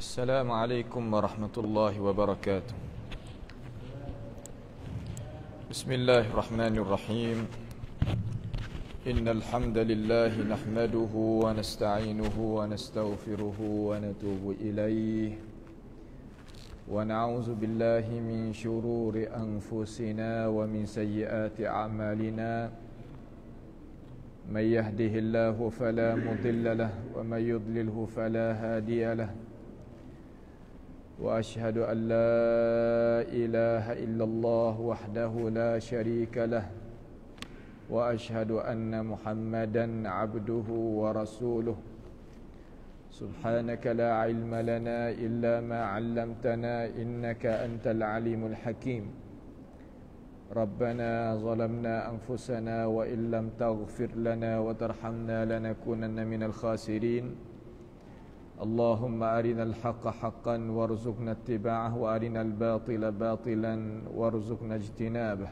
السلام عليكم ورحمة الله وبركاته بسم الله الرحمن الرحيم إن الحمد لله نحمده ونستعينه ونستغفره ونتوب إليه ونعوذ بالله من شرور أنفسنا ومن سيئات أعمالنا من يهده الله فلا مضل له ومن يضلله فلا هادي له واشهد ان لا اله الا الله وحده لا شريك له واشهد ان محمدا عبده ورسوله سبحانك لا علم لنا الا ما علمتنا انك انت العليم الحكيم ربنا ظلمنا انفسنا وان لم تغفر لنا وترحمنا لنكونن من الخاسرين اللهم أرنا الحق حقا وارزقنا اتباعه وأرنا الباطل باطلا وارزقنا اجتنابه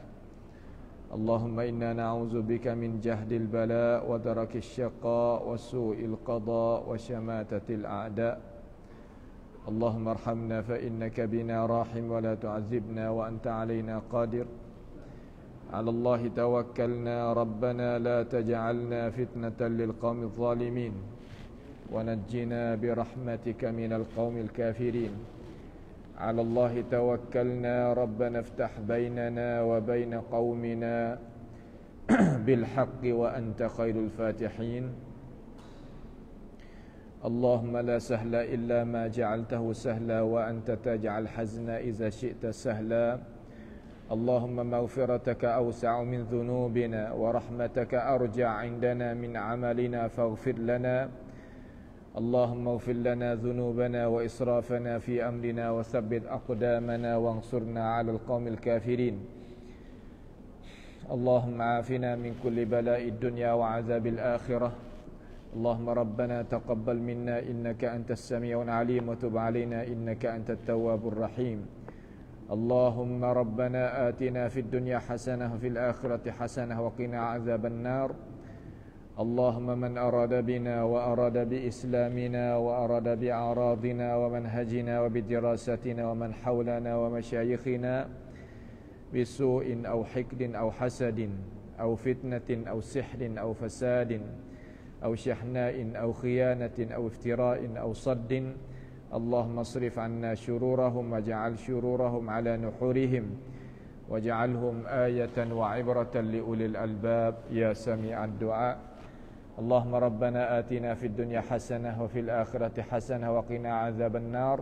اللهم إنا نعوذ بك من جهد البلاء ودرك الشقاء وسوء القضاء وشماتة الأعداء اللهم ارحمنا فإنك بنا راحم ولا تعذبنا وأنت علينا قادر على الله توكلنا ربنا لا تجعلنا فتنة للقوم الظالمين ونجنا برحمتك من القوم الكافرين على الله توكلنا ربنا افتح بيننا وبين قومنا بالحق وأنت خير الفاتحين اللهم لا سهل إلا ما جعلته سهلا وأنت تجعل حزن إذا شئت سهلا اللهم مغفرتك أوسع من ذنوبنا ورحمتك أرجع عندنا من عملنا فاغفر لنا اللهم اغفر لنا ذنوبنا واسرافنا في امرنا وثبت اقدامنا وانصرنا على القوم الكافرين اللهم عافنا من كل بلاء الدنيا وعذاب الاخره اللهم ربنا تقبل منا انك انت السميع العليم وتب علينا انك انت التواب الرحيم اللهم ربنا اتنا في الدنيا حسنه وفي الاخره حسنه وقنا عذاب النار اللهم من أراد بنا وأراد بإسلامنا وأراد بأعراضنا ومنهجنا وبدراستنا ومن حولنا ومشايخنا بسوء أو حقد أو حسد أو فتنة أو سحر أو فساد أو شحناء أو خيانة أو افتراء أو صد اللهم اصرف عنا شرورهم واجعل شرورهم على نحورهم واجعلهم آية وعبرة لأولي الألباب يا سميع الدعاء اللهم ربنا آتنا في الدنيا حسنة وفي الآخرة حسنة وقنا عذاب النار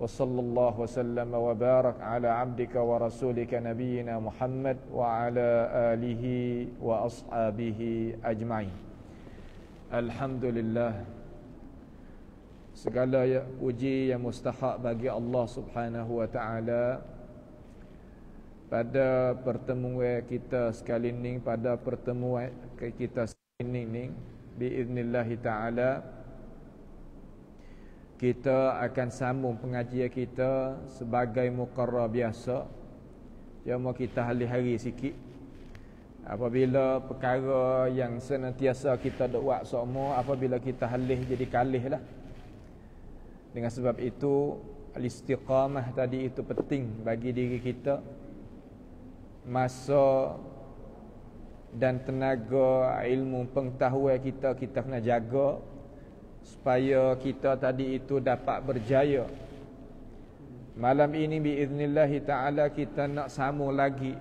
وصلى الله وسلم وبارك على عبدك ورسولك نبينا محمد وعلى آله وأصحابه أجمعين الحمد لله segala uji yang mustahak bagi Allah Subhanahu wa taala pada pertemuan kita sekali ini pada pertemuan kita sekali training باذنillah taala kita akan sambung pengajian kita sebagai mukarrab biasa cuma kita hari-hari sikit apabila perkara yang senantiasa kita dok buat semua apabila kita halih jadi kalih lah dengan sebab itu al-istiqamah tadi itu penting bagi diri kita masa dan tenaga ilmu pengetahuan kita kita kena jaga supaya kita tadi itu dapat berjaya malam ini biiznillah taala kita nak sambung lagi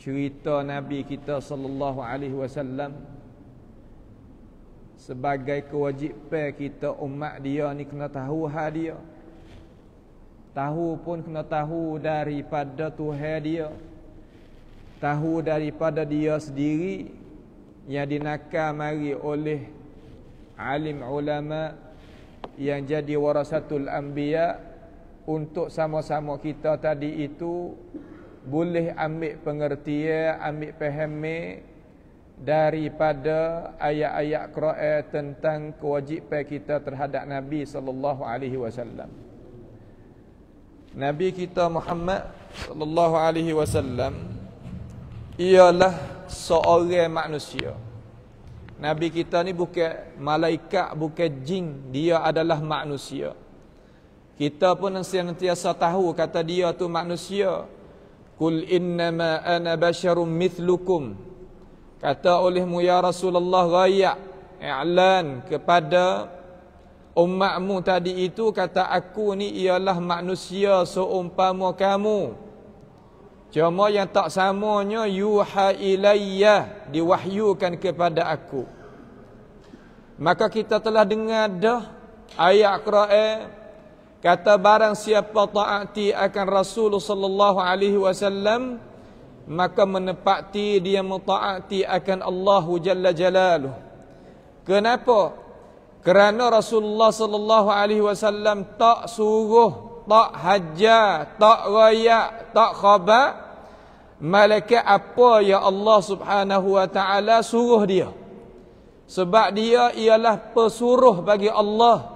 cerita nabi kita sallallahu alaihi wasallam sebagai kewajipan kita umat dia ni kena tahu hal dia tahu pun kena tahu daripada tuhan dia tahu daripada dia sendiri yang dinakal mari oleh alim ulama yang jadi warasatul anbiya untuk sama-sama kita tadi itu boleh ambil pengertian, ambil pahami daripada ayat-ayat Quran tentang kewajipan kita terhadap Nabi sallallahu alaihi wasallam. Nabi kita Muhammad sallallahu alaihi wasallam ialah seorang manusia. Nabi kita ni bukan malaikat, bukan jin, dia adalah manusia. Kita pun sentiasa tahu kata dia tu manusia. Kul innama ana basyarum mithlukum. Kata olehmu ya Rasulullah ghayat i'lan kepada umatmu tadi itu kata aku ni ialah manusia seumpama kamu. Cuma yang tak samanya yuha ilayya diwahyukan kepada aku. Maka kita telah dengar dah ayat Quran kata barang siapa taati akan Rasulullah sallallahu alaihi wasallam maka menepati dia mentaati akan Allah jalla jalaluh. Kenapa? Kerana Rasulullah sallallahu alaihi wasallam tak suruh, tak hajar, tak raya, tak khabar malaikat apa ya Allah Subhanahu wa taala suruh dia sebab dia ialah pesuruh bagi Allah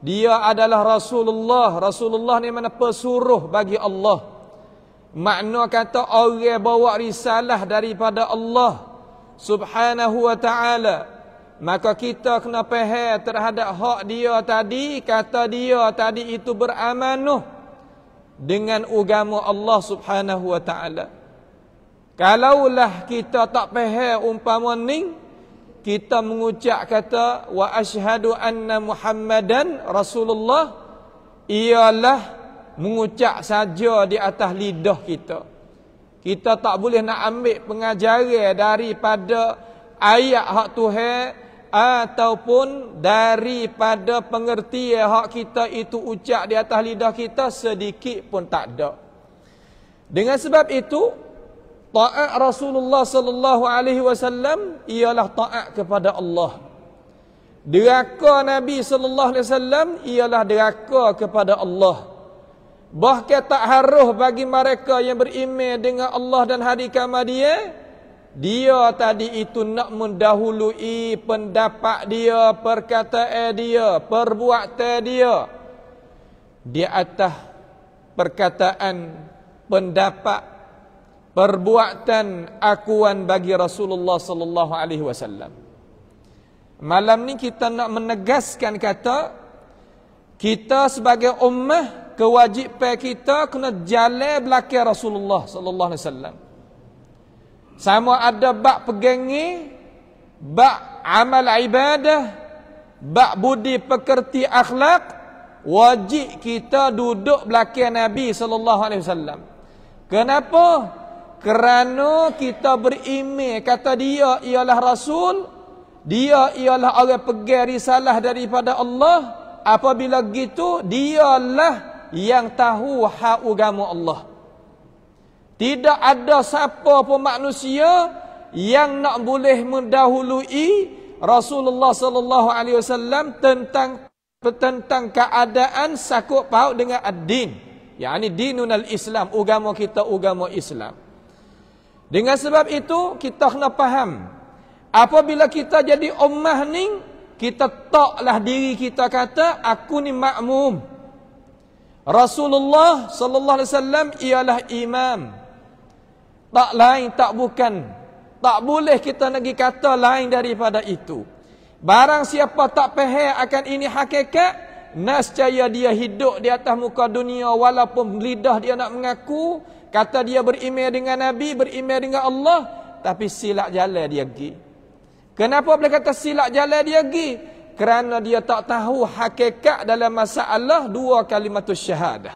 dia adalah Rasulullah Rasulullah ni mana pesuruh bagi Allah makna kata orang bawa risalah daripada Allah Subhanahu wa taala maka kita kena faham terhadap hak dia tadi kata dia tadi itu beramanah dengan agama Allah Subhanahu wa taala Kalaulah kita tak faham umpama ni, kita mengucap kata wa asyhadu anna Muhammadan Rasulullah ialah mengucap saja di atas lidah kita. Kita tak boleh nak ambil pengajaran daripada ayat hak Tuhan ataupun daripada pengertian hak kita itu ucap di atas lidah kita sedikit pun tak ada. Dengan sebab itu, Taat Rasulullah sallallahu alaihi wasallam ialah taat kepada Allah. Deraka Nabi sallallahu alaihi wasallam ialah deraka kepada Allah. Bahkan tak haruh bagi mereka yang beriman dengan Allah dan hari kiamat dia, dia tadi itu nak mendahului pendapat dia, perkataan dia, perbuatan dia di atas perkataan pendapat perbuatan akuan bagi Rasulullah sallallahu alaihi wasallam. Malam ni kita nak menegaskan kata kita sebagai ummah kewajipan kita kena jalan belakang Rasulullah sallallahu alaihi wasallam. Sama ada bak pegangi, bak amal ibadah, bak budi pekerti akhlak, wajib kita duduk belakang Nabi sallallahu alaihi wasallam. Kenapa? kerana kita berimej kata dia ialah rasul dia ialah orang pegang risalah daripada Allah apabila gitu dialah yang tahu hak agama Allah tidak ada siapa pun manusia yang nak boleh mendahului Rasulullah sallallahu alaihi wasallam tentang tentang keadaan sakut paut dengan ad-din ini dinunal Islam agama kita agama Islam dengan sebab itu kita kena faham apabila kita jadi ummah ni kita taklah diri kita kata aku ni makmum. Rasulullah sallallahu alaihi wasallam ialah imam. Tak lain tak bukan. Tak boleh kita lagi kata lain daripada itu. Barang siapa tak faham akan ini hakikat, nescaya dia hidup di atas muka dunia walaupun lidah dia nak mengaku, Kata dia berimej dengan Nabi, berimej dengan Allah. Tapi silap jalan dia pergi. Kenapa boleh kata silap jalan dia pergi? Kerana dia tak tahu hakikat dalam masalah dua kalimat tu syahadah.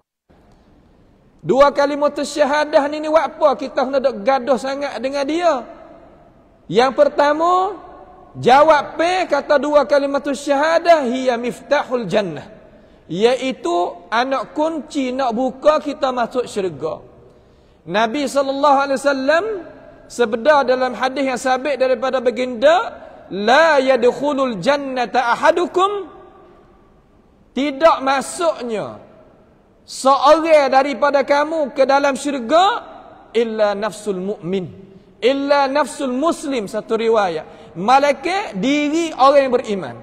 Dua kalimat tu syahadah ni, ni buat apa? Kita kena duduk gaduh sangat dengan dia. Yang pertama, jawab P kata dua kalimat tu syahadah, hiya miftahul jannah. Iaitu anak kunci nak buka kita masuk syurga. Nabi sallallahu alaihi wasallam sebedar dalam hadis yang sabit daripada baginda la yadkhulul jannata ahadukum tidak masuknya seorang daripada kamu ke dalam syurga illa nafsul mu'min illa nafsul muslim satu riwayat malaikat diri orang yang beriman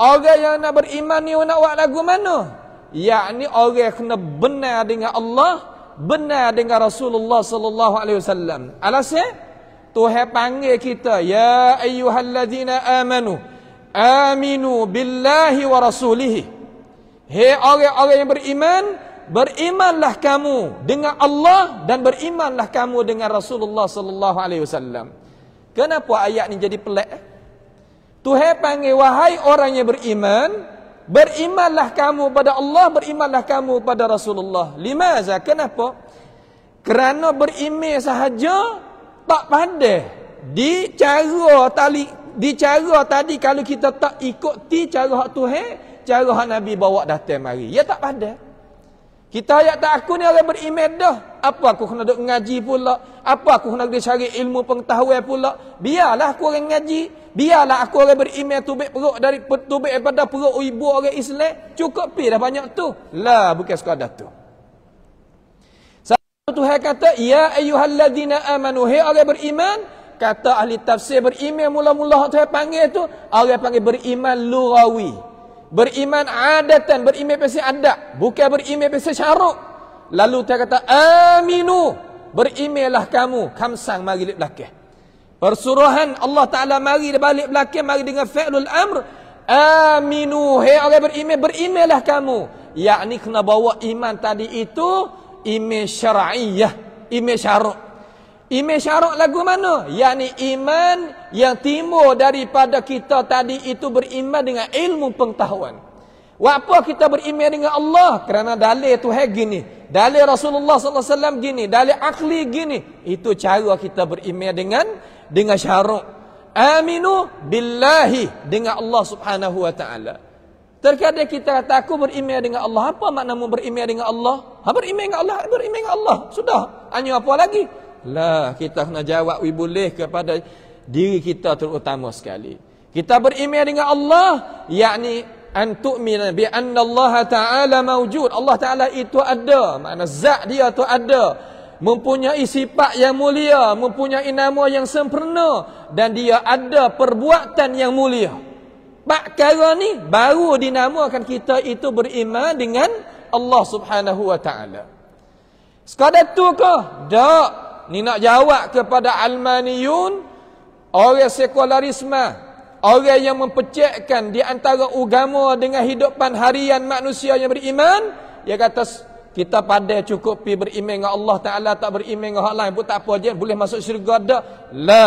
orang yang nak beriman ni nak buat lagu mana yakni orang yang kena benar dengan Allah benar dengan Rasulullah sallallahu alaihi wasallam. Alasnya Tuhan panggil kita ya ayyuhallazina amanu aminu billahi wa rasulih. Hei orang-orang yang beriman, berimanlah kamu dengan Allah dan berimanlah kamu dengan Rasulullah sallallahu alaihi wasallam. Kenapa ayat ini jadi pelik? Tuhan panggil wahai orang yang beriman, Berimanlah kamu pada Allah, berimanlah kamu pada Rasulullah. Lima saja. Kenapa? Kerana beriman sahaja tak pandai. Dicara tali dicara tadi kalau kita tak ikuti cara hak Tuhan, cara hak Nabi bawa datang mari. Ya tak pandai. Kita ayat tak aku ni orang beriman dah. Apa aku kena duk ngaji pula? Apa aku kena duk cari ilmu pengetahuan pula? Biarlah aku orang ngaji. Biarlah aku orang berimel tubik perut dari tubik daripada perut ibu orang Islam. Cukup pi dah banyak tu. Lah, bukan sekadar tu. Satu Tuhan kata, Ya ayuhalladzina amanu. Hei orang beriman. Kata ahli tafsir berimel mula-mula tu yang panggil tu. Orang panggil beriman lurawi. Beriman adatan. Beriman pasal adat. Bukan beriman pasal syaruk. Lalu dia kata, Aminu. Berimelah kamu. Kamsang marilip lakih. Persuruhan Allah Ta'ala mari di balik belakang, mari dengan fi'lul amr. Aminu, hei orang beriman, lah kamu. Yakni kena bawa iman tadi itu, iman syara'iyah, iman syaruk. Iman syaruk lagu mana? Yakni iman yang timbul daripada kita tadi itu beriman dengan ilmu pengetahuan. Wapa kita beriman dengan Allah? Kerana dalil tu hai gini. Dalil Rasulullah Sallallahu SAW gini. Dalil akli gini. Itu cara kita beriman dengan dengan syarat aminu billahi dengan Allah Subhanahu wa taala. Terkadang kita kata aku beriman dengan Allah. Apa makna mu beriman dengan Allah? Ha beriman dengan Allah, beriman dengan Allah. Sudah. Hanya apa lagi? Lah, kita kena jawab we boleh kepada diri kita terutama sekali. Kita beriman dengan Allah, yakni an tu'min bi anna Allah taala mawjud. Allah taala itu ada. Makna zat dia tu ada mempunyai sifat yang mulia, mempunyai nama yang sempurna dan dia ada perbuatan yang mulia. Pak kara ni baru dinamakan kita itu beriman dengan Allah Subhanahu wa taala. Sekadar tu ke? Tak. Ni nak jawab kepada Almaniyun, orang sekularisme, orang yang mempecahkan di antara agama dengan hidupan harian manusia yang beriman, dia kata kita pada cukup pi beriman dengan Allah Taala tak beriman dengan hal lain pun tak apa aja boleh masuk syurga dah. La.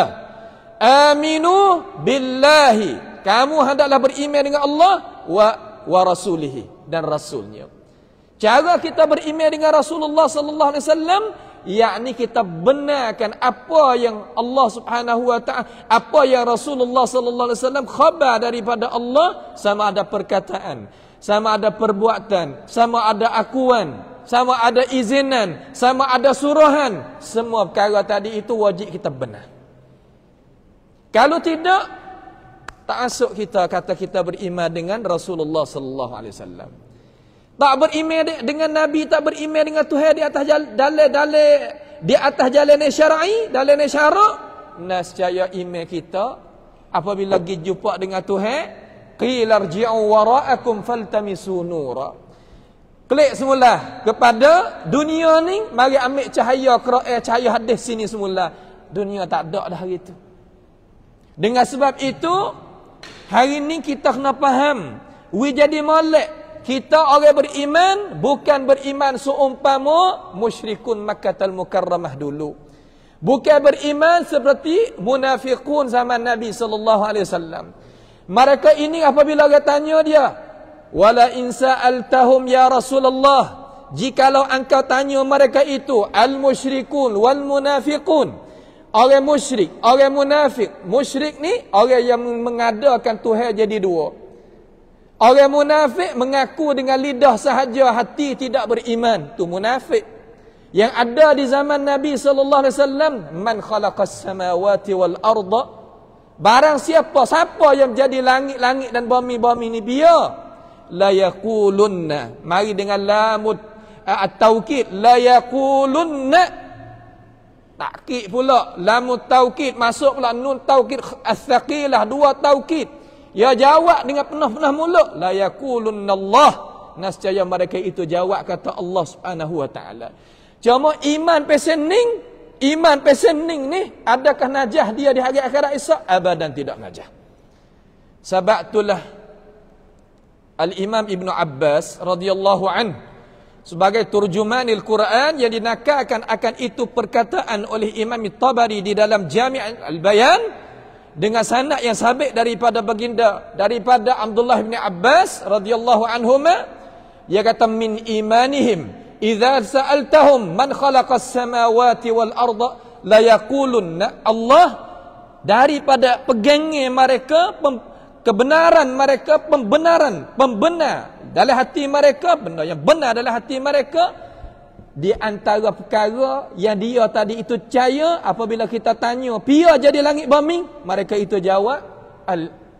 Aminu billahi. Kamu hendaklah beriman dengan Allah wa wa rasulihi dan rasulnya. Cara kita beriman dengan Rasulullah sallallahu alaihi wasallam yakni kita benarkan apa yang Allah Subhanahu wa taala apa yang Rasulullah sallallahu alaihi wasallam khabar daripada Allah sama ada perkataan sama ada perbuatan sama ada akuan sama ada izinan, sama ada suruhan, semua perkara tadi itu wajib kita benar. Kalau tidak, tak masuk kita kata kita beriman dengan Rasulullah sallallahu alaihi wasallam. Tak beriman dengan nabi, tak beriman dengan Tuhan di atas dalil-dalil di atas jalan syar'i, dalil syarak, nescaya iman kita apabila pergi jumpa dengan Tuhan, qilarji'u wara'akum faltamisu nura. Klik semula kepada dunia ni mari ambil cahaya Quran eh, cahaya hadis sini semula. Dunia tak ada dah hari itu. Dengan sebab itu hari ni kita kena faham we jadi molek kita orang beriman bukan beriman seumpama musyrikun Makkah makkatal mukarramah dulu. Bukan beriman seperti munafiqun zaman Nabi sallallahu alaihi wasallam. Mereka ini apabila orang tanya dia, Wala insa'altahum ya Rasulullah Jikalau engkau tanya mereka itu Al-musyrikun wal-munafiqun Orang musyrik, orang munafik Musyrik ni orang yang mengadakan Tuhan jadi dua Orang munafik mengaku dengan lidah sahaja hati tidak beriman tu munafik yang ada di zaman Nabi sallallahu alaihi wasallam man khalaqas samawati wal arda barang siapa siapa yang jadi langit-langit dan bumi-bumi ni biar la yaqulunna mari dengan lamud ah, at taukid la yaqulunna takkid pula lamud taukid masuk pula nun taukid as-saqilah dua taukid ya jawab dengan penuh-penuh mulut la yaqulunna Allah nascaya mereka itu jawab kata Allah Subhanahu wa taala cuma iman pesening iman pesening ni adakah najah dia di hari akhirat esok abadan tidak najah sebab itulah Al-Imam Ibn Abbas radhiyallahu an sebagai Al Quran yang dinakalkan akan itu perkataan oleh Imam Tabari di dalam Jami' Al-Bayan dengan sanad yang sabit daripada baginda daripada Abdullah bin Abbas radhiyallahu anhuma ia kata min imanihim idza sa'altahum man khalaqas samawati wal arda la yaqulun Allah daripada pegangnya mereka pem- kebenaran mereka pembenaran pembenar dalam hati mereka benda yang benar dalam hati mereka di antara perkara yang dia tadi itu percaya apabila kita tanya pia jadi langit bumi mereka itu jawab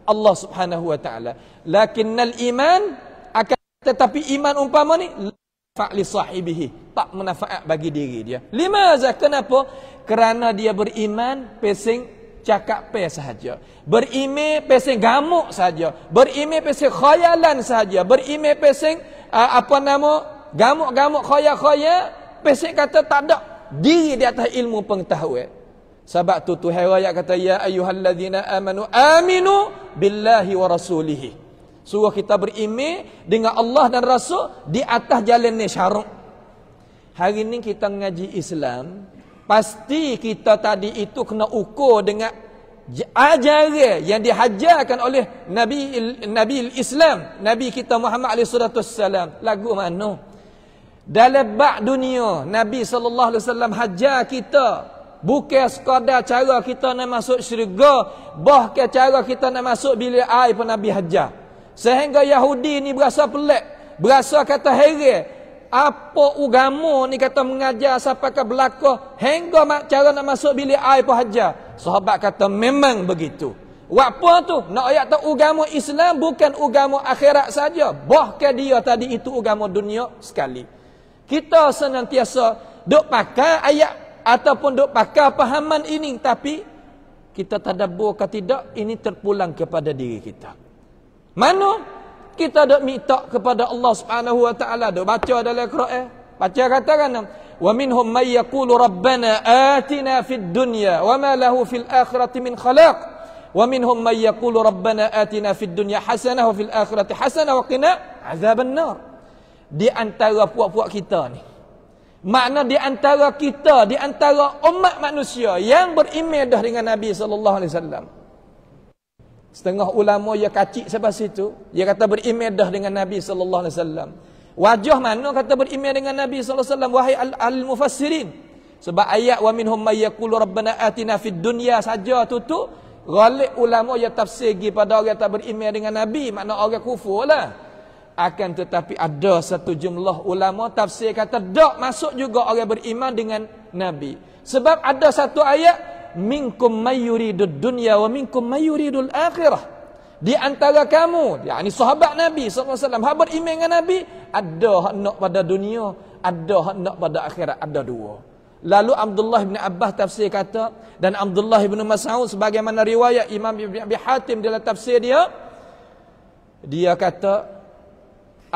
Allah Subhanahu wa taala lakinnal iman akan tetapi iman umpama ni fa'li sahibihi tak manfaat bagi diri dia Lima limaza kenapa kerana dia beriman pesing cakap pe sahaja. Berime pesing gamuk sahaja. Berime pesing khayalan sahaja. Berime pesing uh, apa nama? Gamuk-gamuk khaya-khaya. Pesing kata tak ada diri di atas ilmu pengetahuan. Sebab tu Tuhan Raya kata, Ya ayuhalladzina amanu aminu billahi wa rasulihi. Suruh kita berime dengan Allah dan Rasul di atas jalan ni syarung. Hari ini kita mengaji Islam, Pasti kita tadi itu kena ukur dengan ajaran yang dihajarkan oleh Nabi Nabi Islam, Nabi kita Muhammad alaihi salatu wasallam. Lagu mana Dalam bak dunia, Nabi sallallahu alaihi wasallam hajar kita Bukan sekadar cara kita nak masuk syurga Bahkan cara kita nak masuk bilik air pun Nabi Hajar Sehingga Yahudi ni berasa pelik Berasa kata heret apa ugamu ni kata mengajar siapa ke belakang hingga mak cara nak masuk bilik air pun hajar sahabat kata memang begitu apa tu nak ayat tu ugamo Islam bukan ugamu akhirat saja bahkan dia tadi itu ugamu dunia sekali kita senantiasa duk pakai ayat ataupun duk pakai pahaman ini tapi kita tadabbur ke tidak ini terpulang kepada diri kita mana kita dak minta kepada Allah Subhanahu wa taala dak baca dalam Al-Quran eh? baca kata kan wa minhum may yaqulu rabbana atina fid dunya wa ma lahu fil akhirati min khalaq wa minhum may yaqulu rabbana atina fid dunya hasanah wa fil akhirati hasanah wa qina azaban nar di antara puak-puak kita ni makna di antara kita di antara umat manusia yang berimej dah dengan Nabi sallallahu alaihi wasallam Setengah ulama yang kacik sebab situ, dia kata berimej dengan Nabi sallallahu alaihi wasallam. Wajah mana kata berimej dengan Nabi sallallahu alaihi wasallam wahai al-mufassirin. Sebab ayat wa minhum may yaqulu rabbana atina fid dunya saja tu tu Galik ulama yang tafsir pergi pada orang yang tak beriman dengan Nabi. Makna orang kufur lah. Akan tetapi ada satu jumlah ulama tafsir kata, Tak masuk juga orang beriman dengan Nabi. Sebab ada satu ayat, minkum may yuridud dunya wa minkum may yuridul akhirah. Di antara kamu, yakni sahabat Nabi Sallallahu alaihi wasallam. beriman dengan Nabi, ada hak nak pada dunia, ada hak nak pada akhirat, ada dua. Lalu Abdullah bin Abbas tafsir kata dan Abdullah bin Mas'ud sebagaimana riwayat Imam Ibnu Abi Hatim dalam tafsir dia dia kata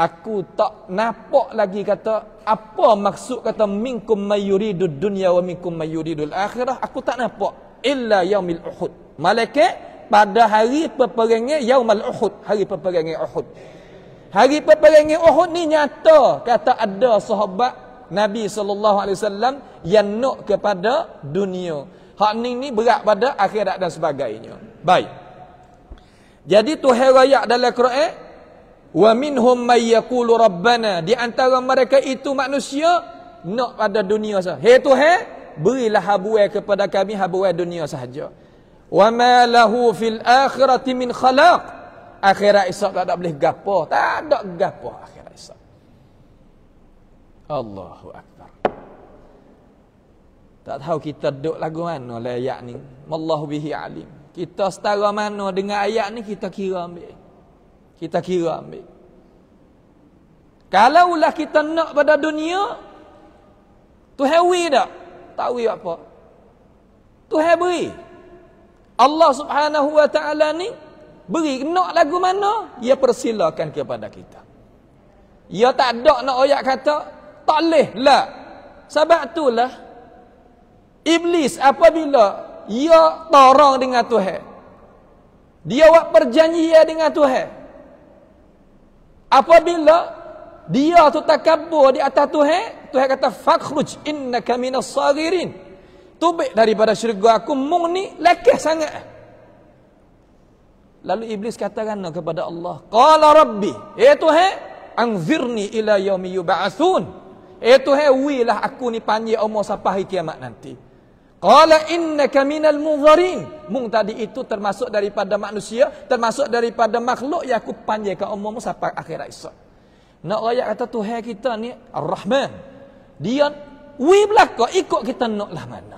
aku tak nampak lagi kata apa maksud kata minkum mayuridud dunya wa minkum mayuridul akhirah aku tak nampak illa yaumil uhud malaikat pada hari peperangan yaumul uhud hari peperangan uhud hari peperangan uhud ni nyata kata ada sahabat Nabi sallallahu alaihi wasallam yang nak kepada dunia hak ni ni berat pada akhirat dan sebagainya baik jadi tu hari dalam Quran Wa minhum may yaqulu rabbana di antara mereka itu manusia nak pada dunia sahaja. Hei Tuhan, berilah habuai kepada kami habuai dunia sahaja. Wa ma lahu fil akhirati min khalaq. Akhirat esok tak ada boleh gapo, tak ada gapo akhirat esok. Allahu akbar. Tak tahu kita duduk lagu mana ayat ni. Wallahu bihi alim. Kita setara mana dengan ayat ni kita kira ambil. Kita kira ambil. Kalaulah kita nak pada dunia, tu hewi tak? Tak hewi apa? Tu beri. Allah subhanahu wa ta'ala ni, beri nak lagu mana, ia persilakan kepada kita. Ia tak ada nak oyak kata, tak boleh lah. Sebab itulah, Iblis apabila ia tarang dengan Tuhan, dia buat perjanjian dengan Tuhan, Apabila dia tu takabur di atas tu Tuhan kata fakhruj innaka minas sagirin. Tubik daripada syurga aku mung ni lekeh sangat. Lalu iblis katakan kepada Allah, qala rabbi, ya Tuhan, anzirni ila yaumi yub'atsun. Ya eh Tuhan, wilah aku ni panjang umur sampai kiamat nanti. Qala innaka minal munzirin. Mung tadi itu termasuk daripada manusia, termasuk daripada makhluk yang aku panggil ke umum sampai akhirat esok. Nak ayat kata Tuhan kita ni Ar-Rahman. Dia wi belaka ikut kita nak lah mana.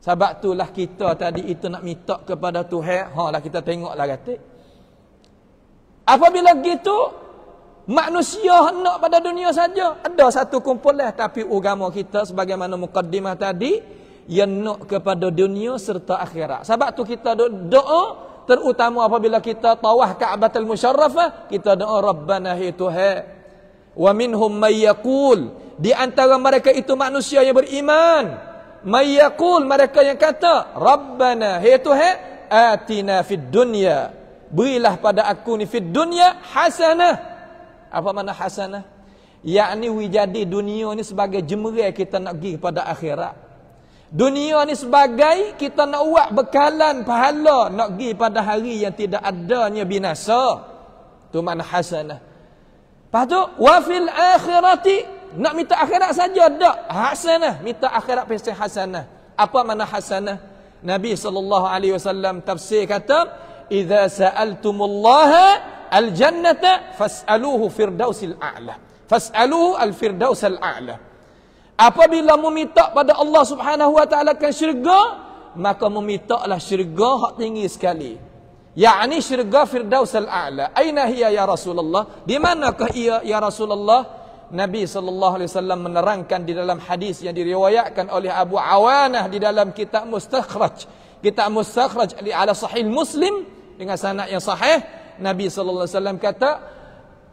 Sebab itulah kita tadi itu nak minta kepada Tuhan, ha lah kita tengoklah kata. Apabila gitu Manusia nak pada dunia saja. Ada satu kumpulan. Tapi agama kita sebagaimana mukaddimah tadi yang nak kepada dunia serta akhirat. Sebab tu kita doa terutama apabila kita tawaf Kaabah al-Musharrafah, kita doa Rabbana hi tuhan. Wa minhum may yaqul di antara mereka itu manusia yang beriman. May yaqul mereka yang kata Rabbana hi tuhan atina fid dunya berilah pada aku ni fid dunya hasanah. Apa makna hasanah? Yakni wujud jadi dunia ni sebagai jemerai kita nak pergi kepada akhirat. Dunia ni sebagai kita nak uat bekalan pahala nak pergi pada hari yang tidak adanya binasa. Tu makna hasanah. Patu tu, wa fil akhirati nak minta akhirat saja tak? Hasanah, minta akhirat pasti hasanah. Apa mana hasanah? Nabi sallallahu alaihi wasallam tafsir kata, "Idza sa'altumullaha al-jannata fas'aluhu firdausil a'la." Fas'aluhu al-firdausil a'la. Apabila meminta pada Allah subhanahu wa ta'ala ke syurga, maka meminta lah syurga hak tinggi sekali. Ya'ni syurga firdaus al-a'la. Aina hiya ya Rasulullah? Di manakah ia ya Rasulullah? Nabi Sallallahu Alaihi Wasallam menerangkan di dalam hadis yang diriwayatkan oleh Abu Awanah di dalam kitab Mustakhraj. Kitab Mustakhraj ala sahih muslim dengan sanak yang sahih. Nabi Sallallahu SAW kata,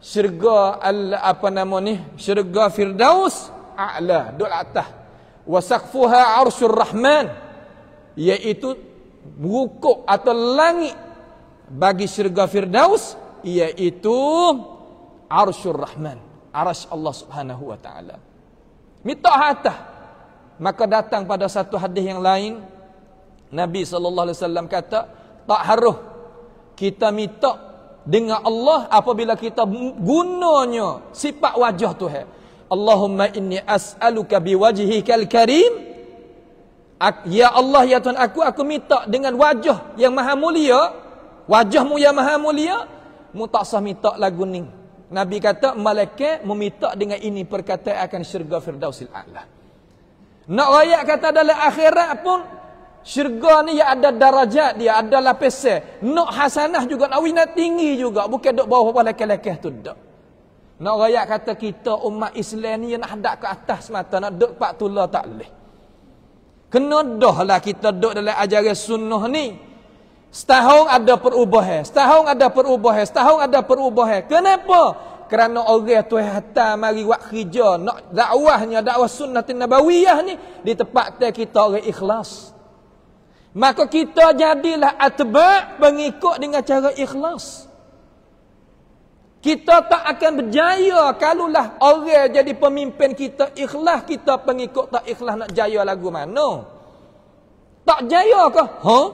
syurga al apa nama ni syurga firdaus a'la duduk atas wa saqfuha arsyur rahman iaitu bukuk atau langit bagi syurga firdaus iaitu arsyur rahman arasy Allah Subhanahu wa taala mitta hata maka datang pada satu hadis yang lain Nabi sallallahu alaihi wasallam kata tak haruh kita minta dengan Allah apabila kita gunanya sifat wajah Tuhan Allahumma inni as'aluka biwajhikal karim Ya Allah ya Tuhan aku aku minta dengan wajah yang maha mulia wajahmu yang maha mulia mu tak sah minta lagu ni Nabi kata malaikat meminta dengan ini perkataan akan syurga firdausil a'la nak rakyat kata dalam akhirat pun syurga ni yang ada darajat dia ada lapisan nak hasanah juga nak wina tinggi juga bukan dok bawah-bawah lekeh-lekeh tu dok. Nak rakyat kata kita umat Islam ni nak hadap ke atas semata, nak duduk pak tula tak boleh. Kena dah lah kita duduk dalam ajaran sunnah ni. Setahun ada perubahan, setahun ada perubahan, setahun ada perubahan. Kenapa? Kerana orang tu hatta mari buat kerja, nak dakwahnya, dakwah sunnah tin nabawiyah ni, di tempat kita orang ikhlas. Maka kita jadilah atba' pengikut dengan cara Ikhlas. Kita tak akan berjaya kalaulah orang jadi pemimpin kita ikhlas kita pengikut tak ikhlas nak jaya lagu mana? Tak jaya ke? Ha? Huh?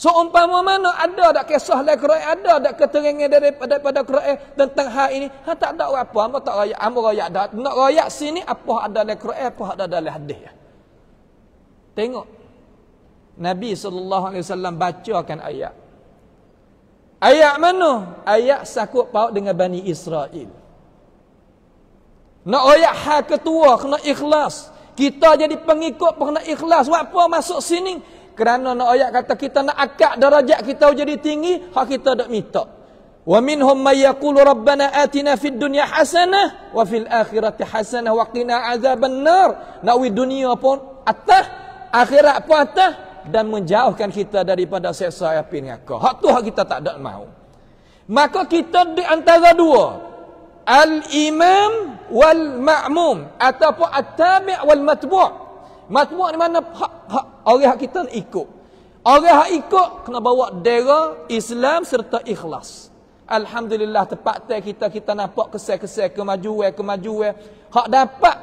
So umpama mana ada tak kisah dari Quran ada tak keterangan daripada pada Quran tentang hal ini? Ha tak ada apa apa tak raya amur raya ada. Nak raya sini apa ada dalam Quran apa ada dalam hadis. Tengok Nabi sallallahu alaihi wasallam bacakan ayat Ayat mana? Ayat sakut paut dengan Bani Israel. Nak ayat hal ketua, kena ikhlas. Kita jadi pengikut pun kena ikhlas. Apa masuk sini? Kerana nak ayat kata kita nak akak darajat kita jadi tinggi, hak kita tak minta. Wa minhum may yaqulu rabbana atina fid dunya hasanah wa fil akhirati hasanah wa qina azaban nar. Nak dunia pun atas, akhirat pun atas, dan menjauhkan kita daripada seksa api neraka. Hak tu hak kita tak ada mau. Maka kita di antara dua. Al-imam wal ma'mum ataupun at-tabi' wal matbu'. Matbu' ni mana hak, hak orang hak kita ikut. Orang hak ikut kena bawa dera Islam serta ikhlas. Alhamdulillah tepat kita kita nampak kesal-kesal kemajuan kemajuan hak dapat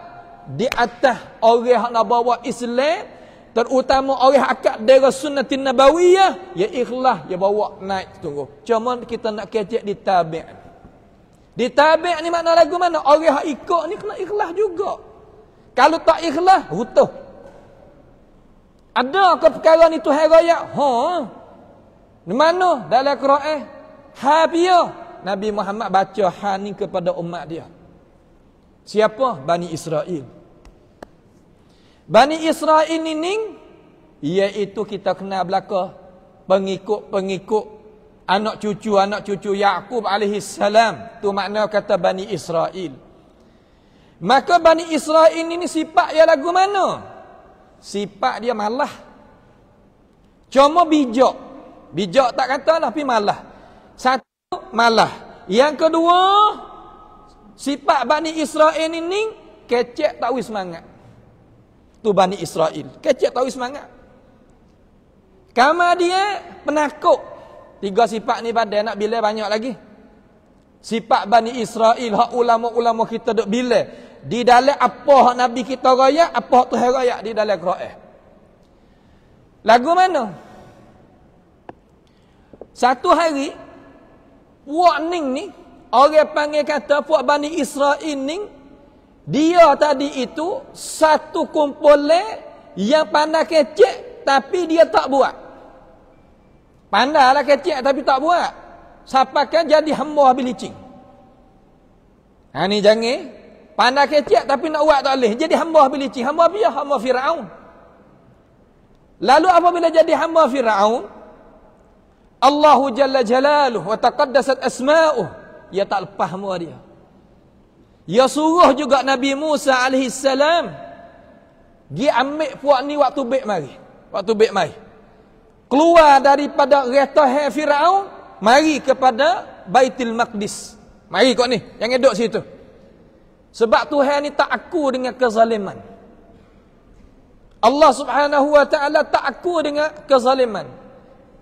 di atas orang hak nak bawa Islam Terutama oleh akad daerah sunnatin nabawiyah Ya ikhlas, ya bawa naik tunggu Cuma kita nak kecek di tabiat Di tabiat ni makna lagu mana? oleh yang ikut ni kena ikhlas juga Kalau tak ikhlas, hutuh Ada ke perkara ni tu heraya? Ha? Di mana? Dalam Quran Habiyo Nabi Muhammad baca hani kepada umat dia Siapa? Bani Israel Bani Israel ini iaitu kita kenal belaka pengikut-pengikut anak cucu anak cucu Yaqub alaihi salam tu makna kata Bani Israel. Maka Bani Israel ini sifat dia lagu mana? Sifat dia malah. Cuma bijak. Bijak tak katalah tapi malah. Satu malah. Yang kedua sifat Bani Israel ini kecek tak wis semangat tu Bani Israel. kecik tahu semangat. Kama dia penakut. Tiga sifat ni pada nak bila banyak lagi. Sifat Bani Israel, hak ulama-ulama kita duk bila. Di dalam apa hak Nabi kita raya, apa hak Tuhan raya di dalam Quran. Lagu mana? Satu hari, warning ni, orang panggil kata, buat Bani Israel ni, dia tadi itu satu kumpulan yang pandai kecil tapi dia tak buat. Pandailah kecil tapi tak buat. Sapakan jadi hamba bilicin. Ha ni jangan pandai kecil tapi nak buat tak boleh. Jadi hamba bilicin. hamba biah, ya, hamba Firaun. Lalu apabila jadi hamba Firaun, Allahu jalla jalaluhu wa taqaddasat asma'uhu, ya tak lepas hamba dia. Ya suruh juga Nabi Musa alaihi salam dia ambil puak ni waktu baik mari. Waktu baik mai Keluar daripada reta Firaun mari kepada Baitul Maqdis. Mari kok ni yang hidup situ. Sebab Tuhan ni tak aku dengan kezaliman. Allah Subhanahu wa taala tak aku dengan kezaliman.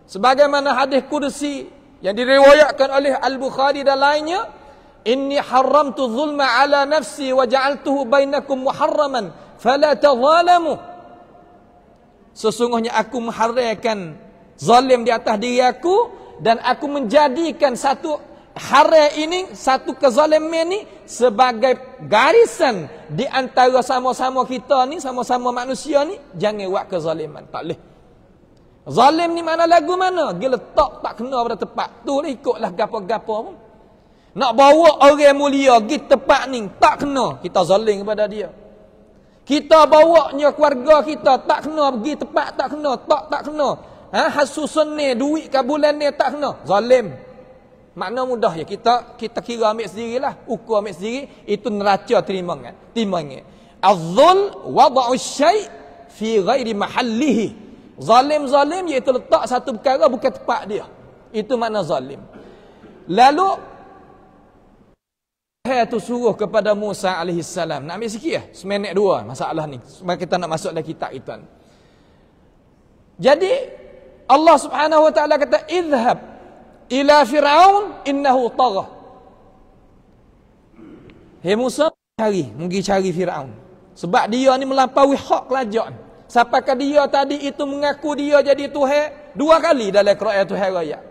Sebagaimana hadis kursi yang diriwayatkan oleh Al-Bukhari dan lainnya, Inni tu zulma ala nafsi wa ja'altuhu bainakum muharraman fala tazalamu Sesungguhnya aku mengharamkan zalim di atas diri aku dan aku menjadikan satu hara ini satu kezaliman ini sebagai garisan di antara sama-sama kita ni sama-sama manusia ni jangan buat kezaliman tak boleh zalim ni mana lagu mana dia letak tak kena pada tempat tu lah ikutlah gapo-gapo pun nak bawa orang mulia pergi tempat ni tak kena kita zalim kepada dia. Kita bawanya keluarga kita tak kena pergi tempat tak kena, tak tak kena. Ha hasusun ni duit ke bulan ni tak kena. Zalim. Makna mudah ya kita kita kira ambil lah ukur ambil sendiri itu neraca terimangan. Timangnya. Az-zul wada'u syai' fi ghairi mahallihi. Zalim-zalim iaitu letak satu perkara bukan tempat dia. Itu makna zalim. Lalu Tuhan tu suruh kepada Musa alaihi salam. Nak ambil sikit lah. Semenek dua masalah ni. Sebab kita nak masuk dalam kitab kita. Jadi Allah subhanahu wa ta'ala kata Izhab ila fir'aun innahu tarah. Hei Musa cari. Mungkin cari fir'aun. Sebab dia ni melampaui hak kelajuan. Siapakah dia tadi itu mengaku dia jadi tuhe Dua kali dalam Quran tuhe Raya.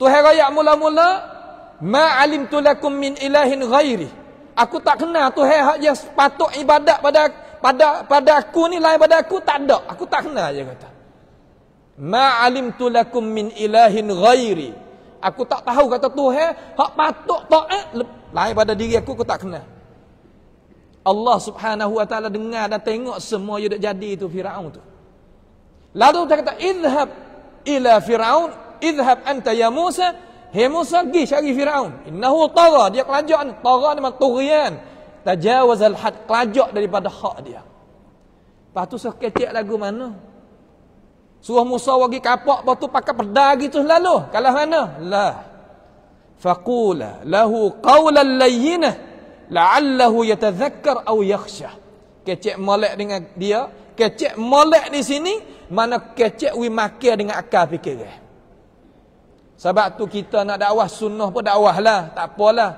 Tuhe Raya mula-mula Ma alimtu lakum min ilahin ghairi. Aku tak kenal Tuhan hak yang patut ibadat pada pada pada aku ni lain pada aku tak ada. Aku tak kenal dia kata. Ma alimtu lakum min ilahin ghairi. Aku tak tahu kata Tuhan hak patut taat eh? lain pada diri aku aku tak kenal. Allah Subhanahu wa taala dengar dan tengok semua yang dah jadi itu Firaun tu. Lalu dia kata idhab ila Firaun idhab anta ya Musa Hei Musa pergi cari Fir'aun. Innahu tara. Dia kelajak ni. Tara ni maturian. Tajawaz al-had. Kelajak daripada hak dia. Lepas tu sekecek lagu mana? Suruh Musa pergi kapak. Lepas tu pakai pedang gitu selalu. Kalah mana? La, Faqula lahu qawlan layyinah. La'allahu yatadhakkar au yakhshah. Kecik molek dengan dia. kecik molek di sini. Mana kecek wimakir dengan akal fikirnya. Sebab tu kita nak dakwah sunnah pun dakwah lah tak apalah.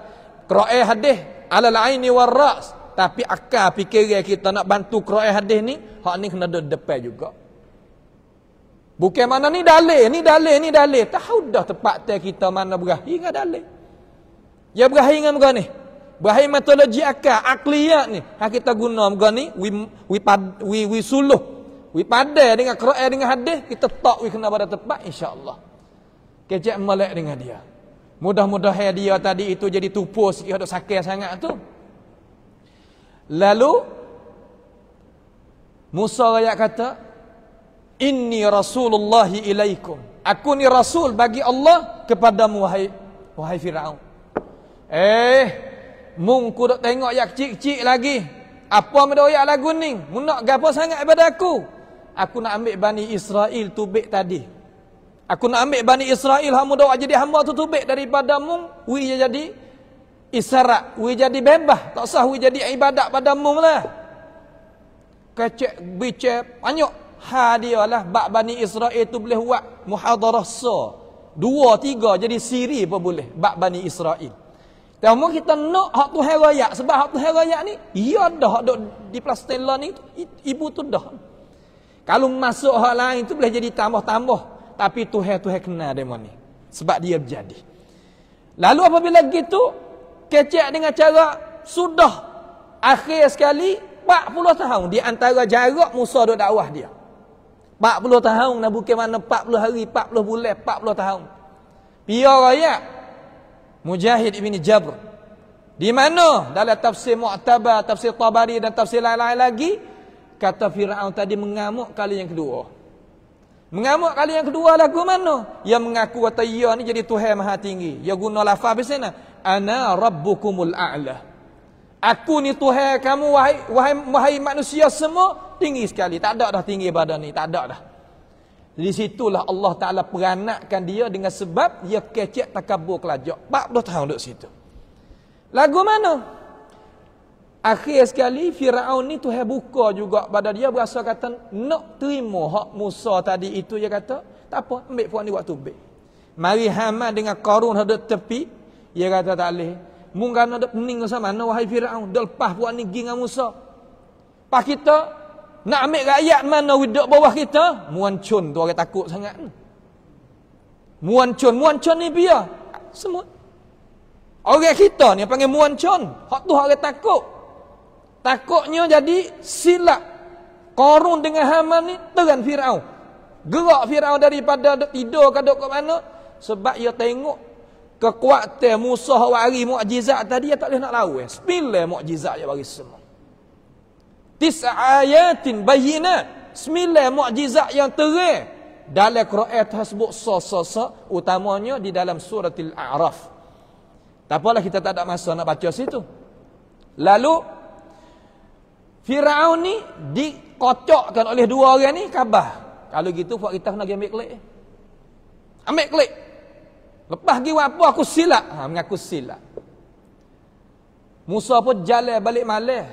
Qira'i hadis alal aini war ra's. Tapi akal fikiran kita nak bantu qira'i hadis ni, hak ni kena duduk depan juga. Bukan mana ni dalih, ni dalih, ni dalil. Tahu dah tempat teh kita mana berahi dengan dalih. Ya berahi dengan muka ni. Berahi metodologi akal, akliat ni. Hak kita guna muka ni, wi, wi, pad, wi, wi suluh. Wi padai dengan Quran dengan hadis, kita tak wi kena pada tempat insya-Allah kejap melek dengan dia mudah-mudahan mudah dia tadi itu jadi tupu sikit ada sakit sangat tu lalu Musa ayat kata inni rasulullahi ilaikum aku ni rasul bagi Allah kepadamu wahai wahai Firaun eh mung ku tengok yak cik-cik lagi apa meda oyak lagu ni? Munak gapo sangat pada aku? Aku nak ambil Bani Israel tubik tadi. Aku nak ambil Bani Israel hamu dawak jadi hamba tu tubik daripadamu. Wi jadi isyarat. wi jadi bebah. Tak sah wi jadi ibadat padamu lah. Kecek, bicek, banyak. Ha dia lah. Bak Bani Israel tu boleh buat muhadarah so. Dua, tiga jadi siri pun boleh. Bak Bani Israel. Tapi kita nak hak tu heraya. Sebab hak tu heraya ni, iya dah hak di Plastella ni. Ibu tu dah. Kalau masuk hak lain tu boleh jadi tambah-tambah tapi Tuhan Tuhan kena demo ni sebab dia berjadi lalu apabila gitu kecek dengan cara sudah akhir sekali 40 tahun di antara jarak Musa duk dakwah dia 40 tahun nak bukan mana 40 hari 40 bulan 40 tahun biar rakyat Mujahid ibni Jabr di mana dalam tafsir Mu'tabar, tafsir Tabari dan tafsir lain-lain lagi kata Firaun tadi mengamuk kali yang kedua. Mengamuk kali yang kedua lagu mana? yang mengaku kata ya ni jadi Tuhan Maha Tinggi. Ya guna lafaz di sana. Ana rabbukumul a'la. Aku ni Tuhan kamu wahai, wahai, wahai manusia semua tinggi sekali. Tak ada dah tinggi badan ni, tak ada dah. Di situlah Allah Taala peranakkan dia dengan sebab dia kecek takabur kelajak. 40 tahun duduk situ. Lagu mana? Akhir sekali Firaun ni Tuhan buka juga pada dia berasa kata nak terima hak Musa tadi itu dia kata tak apa ambil puan ni waktu be, Mari Haman dengan Karun ada tepi dia kata tak leh. Mungkin ada pening sama mana wahai Firaun dah lepas puan ni gi dengan Musa. Pak kita nak ambil rakyat mana hidup bawah kita muancun tu orang takut sangat. Muancun muancun ni biar semua. Orang kita ni panggil muancun. Hak tu orang takut. Takutnya jadi silap. Korun dengan Haman ni teran Fir'aun. Gerak Fir'aun daripada tidur ke duk ke mana. Sebab ia tengok kekuatan Musa wari mu'jizat tadi. Ia tak boleh nak lawan. Sembilan mu'jizat dia bagi semua. ayatin bayina. Sembilan mu'jizat yang terang. Dalam Quran tersebut sasa-sasa. Utamanya di dalam suratil A'raf. Tak apalah kita tak ada masa nak baca situ. Lalu... Firaun ni dikocokkan oleh dua orang ni Kabah. Kalau gitu buat kita nak ambil kelik. Ambil kelik. Lepas gi apa aku silap? Ha mengaku silap. Musa pun jalan balik malam.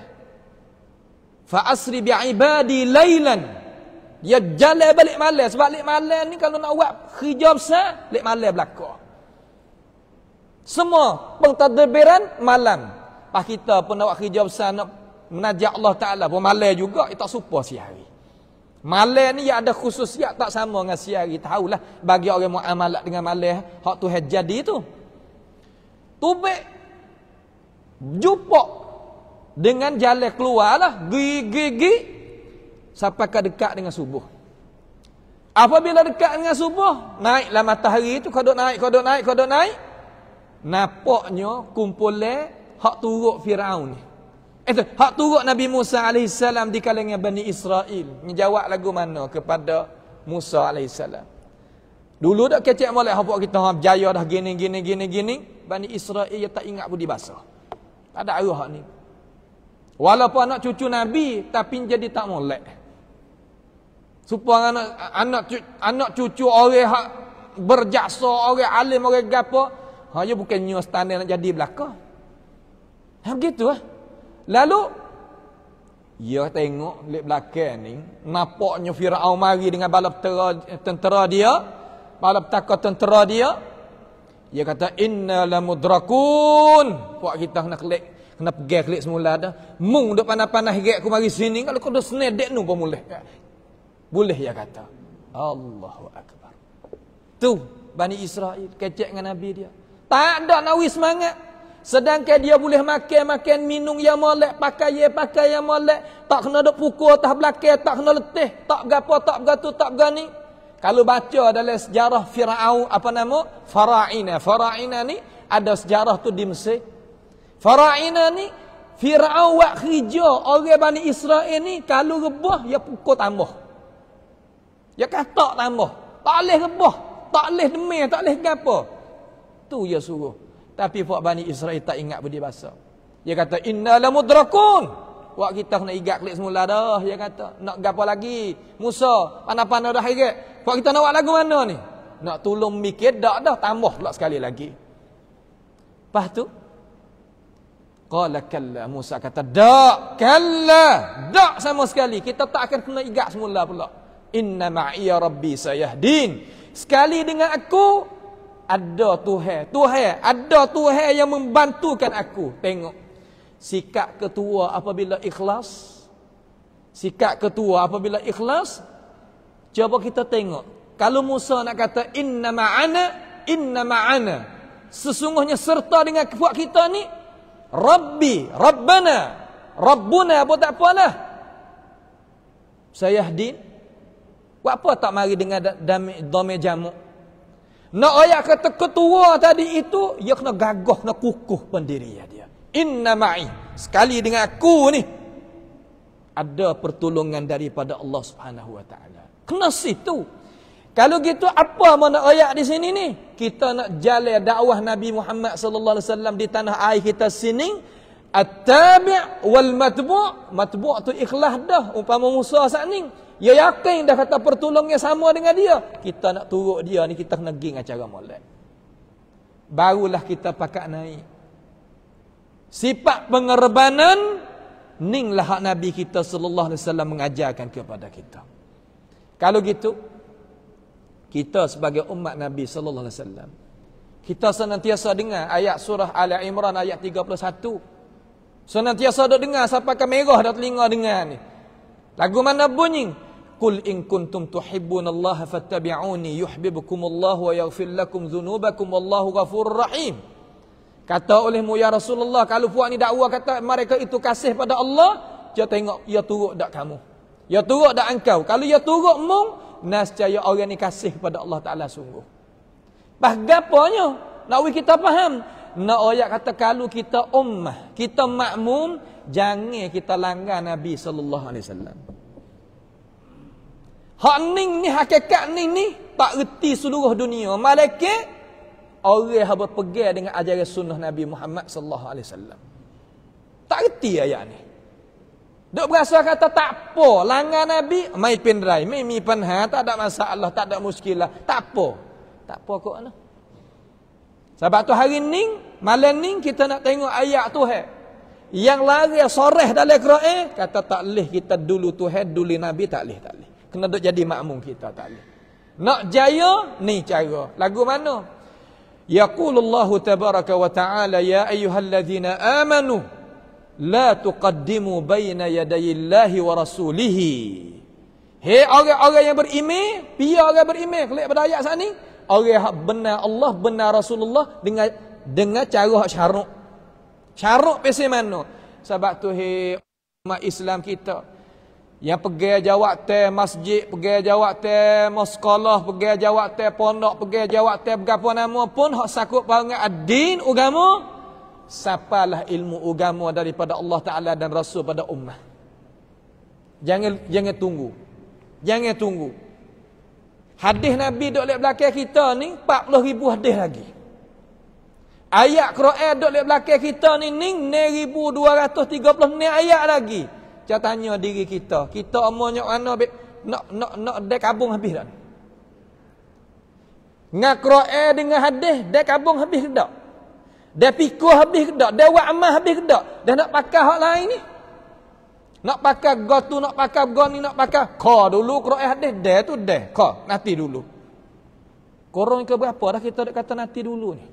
Fa asri bi ibadi lailan. Dia jalan balik malam sebab balik malam ni kalau nak buat kerja besar, balik malam belaka. Semua pentadbiran malam. Pas kita pun nak buat kerja besar nak menajak Allah Ta'ala pun malai juga, dia tak supa sihari. Malai ni ada khusus siap tak sama dengan sihari. Tahulah bagi orang yang mu'amalat dengan malai, hak tu had jadi tu. Tubik, jumpa dengan jalan keluar lah, gigi-gigi, sampai ke dekat dengan subuh. Apabila dekat dengan subuh, naiklah matahari tu, kau duduk naik, kau duduk naik, kau duduk naik. Nampaknya kumpulan hak turuk Firaun ni itu eh, hak turut Nabi Musa AS di kalangan Bani Israel menjawab lagu mana kepada Musa AS dulu dah kecek molek hampa kita ha, jaya dah gini gini gini gini Bani Israel yang tak ingat budi bahasa tak ada arah ni walaupun anak cucu Nabi tapi jadi tak molek supaya anak anak cucu, anak cucu orang hak berjaksa orang alim orang gapo ha dia bukan nyu standar nak jadi belakang. ha begitu ah eh? Lalu dia ya tengok lep belakang ni, nampaknya Firaun mari dengan bala tentera, tentera dia, bala petaka tentera dia. Dia kata inna la mudrakun. Kuat kita nak kelik, kena pergi kelik semula dah. Mung duk panah-panah gerak aku mari sini kalau kau dah senedek nu pun boleh. Boleh ya kata. Allahu akbar. Tu Bani Israel kecek dengan nabi dia. Tak ada nawi semangat. Sedangkan dia boleh makan, makan, minum yang molek, pakai yang pakai yang molek. Tak kena duk pukul atas belakang, tak kena letih, tak berapa, tak begitu, tak begani. Kalau baca dalam sejarah Fir'aun, apa nama? Fara'ina. Fara'ina ni ada sejarah tu di Mesir. Fara'ina ni, Fir'aun wak hija orang Bani Israel ni, kalau rebah, ya pukul tambah. Ya katak tambah. Tak boleh rebah, tak boleh demir, tak boleh apa. Tu ya suruh. Tapi puak Bani Israel tak ingat budi bahasa. Dia kata, Inna lamudrakun. Buat kita nak igat klik semula dah. Dia kata, nak gapa lagi. Musa, panah-panah dah igat. Buat kita nak buat lagu mana ni? Nak tolong mikir dah dah. Tambah pula sekali lagi. Lepas tu, Qala kalla Musa kata dak kalla dak sama sekali kita tak akan kena igat semula pula inna ma'iyya rabbi sayahdin sekali dengan aku ada Tuhan. Tuhan, ada Tuhan yang membantukan aku. Tengok. Sikap ketua apabila ikhlas. Sikap ketua apabila ikhlas. Cuba kita tengok. Kalau Musa nak kata inna ma'ana, inna ma'ana. Sesungguhnya serta dengan kuat kita ni. Rabbi, Rabbana. Rabbuna apa tak lah. Saya Sayyidin. Buat apa tak mari dengan damai jamuk? Nak ayat kata ketua tadi itu, dia kena gagah, kena kukuh pendirian dia. Inna ma'i. Sekali dengan aku ni, ada pertolongan daripada Allah subhanahu wa ta'ala. Kena situ. Kalau gitu apa mana ayat di sini ni? Kita nak jalan dakwah Nabi Muhammad sallallahu alaihi wasallam di tanah air kita sini. At-tabi' wal matbu'. Matbu' tu ikhlas dah umpama Musa saat ni. Ya yakin dah kata pertolongnya sama dengan dia. Kita nak turut dia ni kita kena gi dengan cara molek. Barulah kita pakat naik. Sifat pengorbanan ninglah hak Nabi kita sallallahu alaihi wasallam mengajarkan kepada kita. Kalau gitu kita sebagai umat Nabi sallallahu alaihi wasallam kita senantiasa dengar ayat surah Ali Imran ayat 31. Senantiasa dengar siapa ke merah dah telinga dengar ni. Lagu mana bunyi? قل إن كنتم تحبون الله فاتبعوني يحببكم الله ويغفر لكم ذنوبكم والله غفور رحيم Kata olehmu ya Rasulullah kalau puak ni dakwa kata mereka itu kasih pada Allah, dia tengok ia turuk dak kamu. ya turuk dak engkau. Kalau ya turuk mung, nescaya orang ni kasih pada Allah Taala sungguh. Pas gapanya? Nak we kita faham. Nak ayat kata kalau kita ummah, kita makmum, jangan kita langgar Nabi sallallahu alaihi wasallam. Hak ning ni hakikat ning ni tak reti seluruh dunia. Malaikat orang hab pegang dengan ajaran sunnah Nabi Muhammad sallallahu alaihi wasallam. Tak reti ayat ni. Dok berasa kata tak apa, langgar Nabi, mai pindrai, mai mi panha, tak ada masalah, tak ada muskilah, tak apa. Tak apa kok ana. Lah. Sebab tu hari ni, malam ni kita nak tengok ayat tu hai. Yang lari soreh dalam Quran kata tak leh kita dulu tu hai, dulu Nabi tak leh, tak leh kena duk jadi makmum kita tak boleh. Nak jaya ni cara. Lagu mana? Yaqulullahu tabaraka wa ta'ala ya ayyuhalladhina amanu la tuqaddimu baina yadayillahi wa rasulihi. Hei orang-orang yang beriman, biar orang beriman kelik pada ayat sana Orang hak benar Allah, benar Rasulullah dengan dengan cara hak syarak. Syarak pesi mana? Sebab tu hei umat Islam kita. Yang pergi jawab teh masjid, pergi jawab teh sekolah, pergi jawab teh pondok, pergi jawab teh berapa nama pun hak sakut panggil ad-din agama. Sapalah ilmu ugamu daripada Allah Taala dan Rasul pada ummah. Jangan jangan tunggu. Jangan tunggu. Hadis Nabi dok lek belakang kita ni 40 ribu hadis lagi. Ayat Quran dok lek belakang kita ni 9236 ayat lagi. Kita tanya diri kita. Kita umurnya mana nak nak nak, nak dek kabung habis dah. Ngakra'a dengan hadis dek kabung habis dah. Dia pikul habis ke tak? Dia buat amal habis ke tak? Dia nak pakai hak lain ni? Nak pakai gotu, tu, nak pakai gotu ni, nak pakai. Ka dulu, kera hadis. Dia tu dia. Ka, nanti dulu. Korong ke berapa dah kita dah kata nanti dulu ni?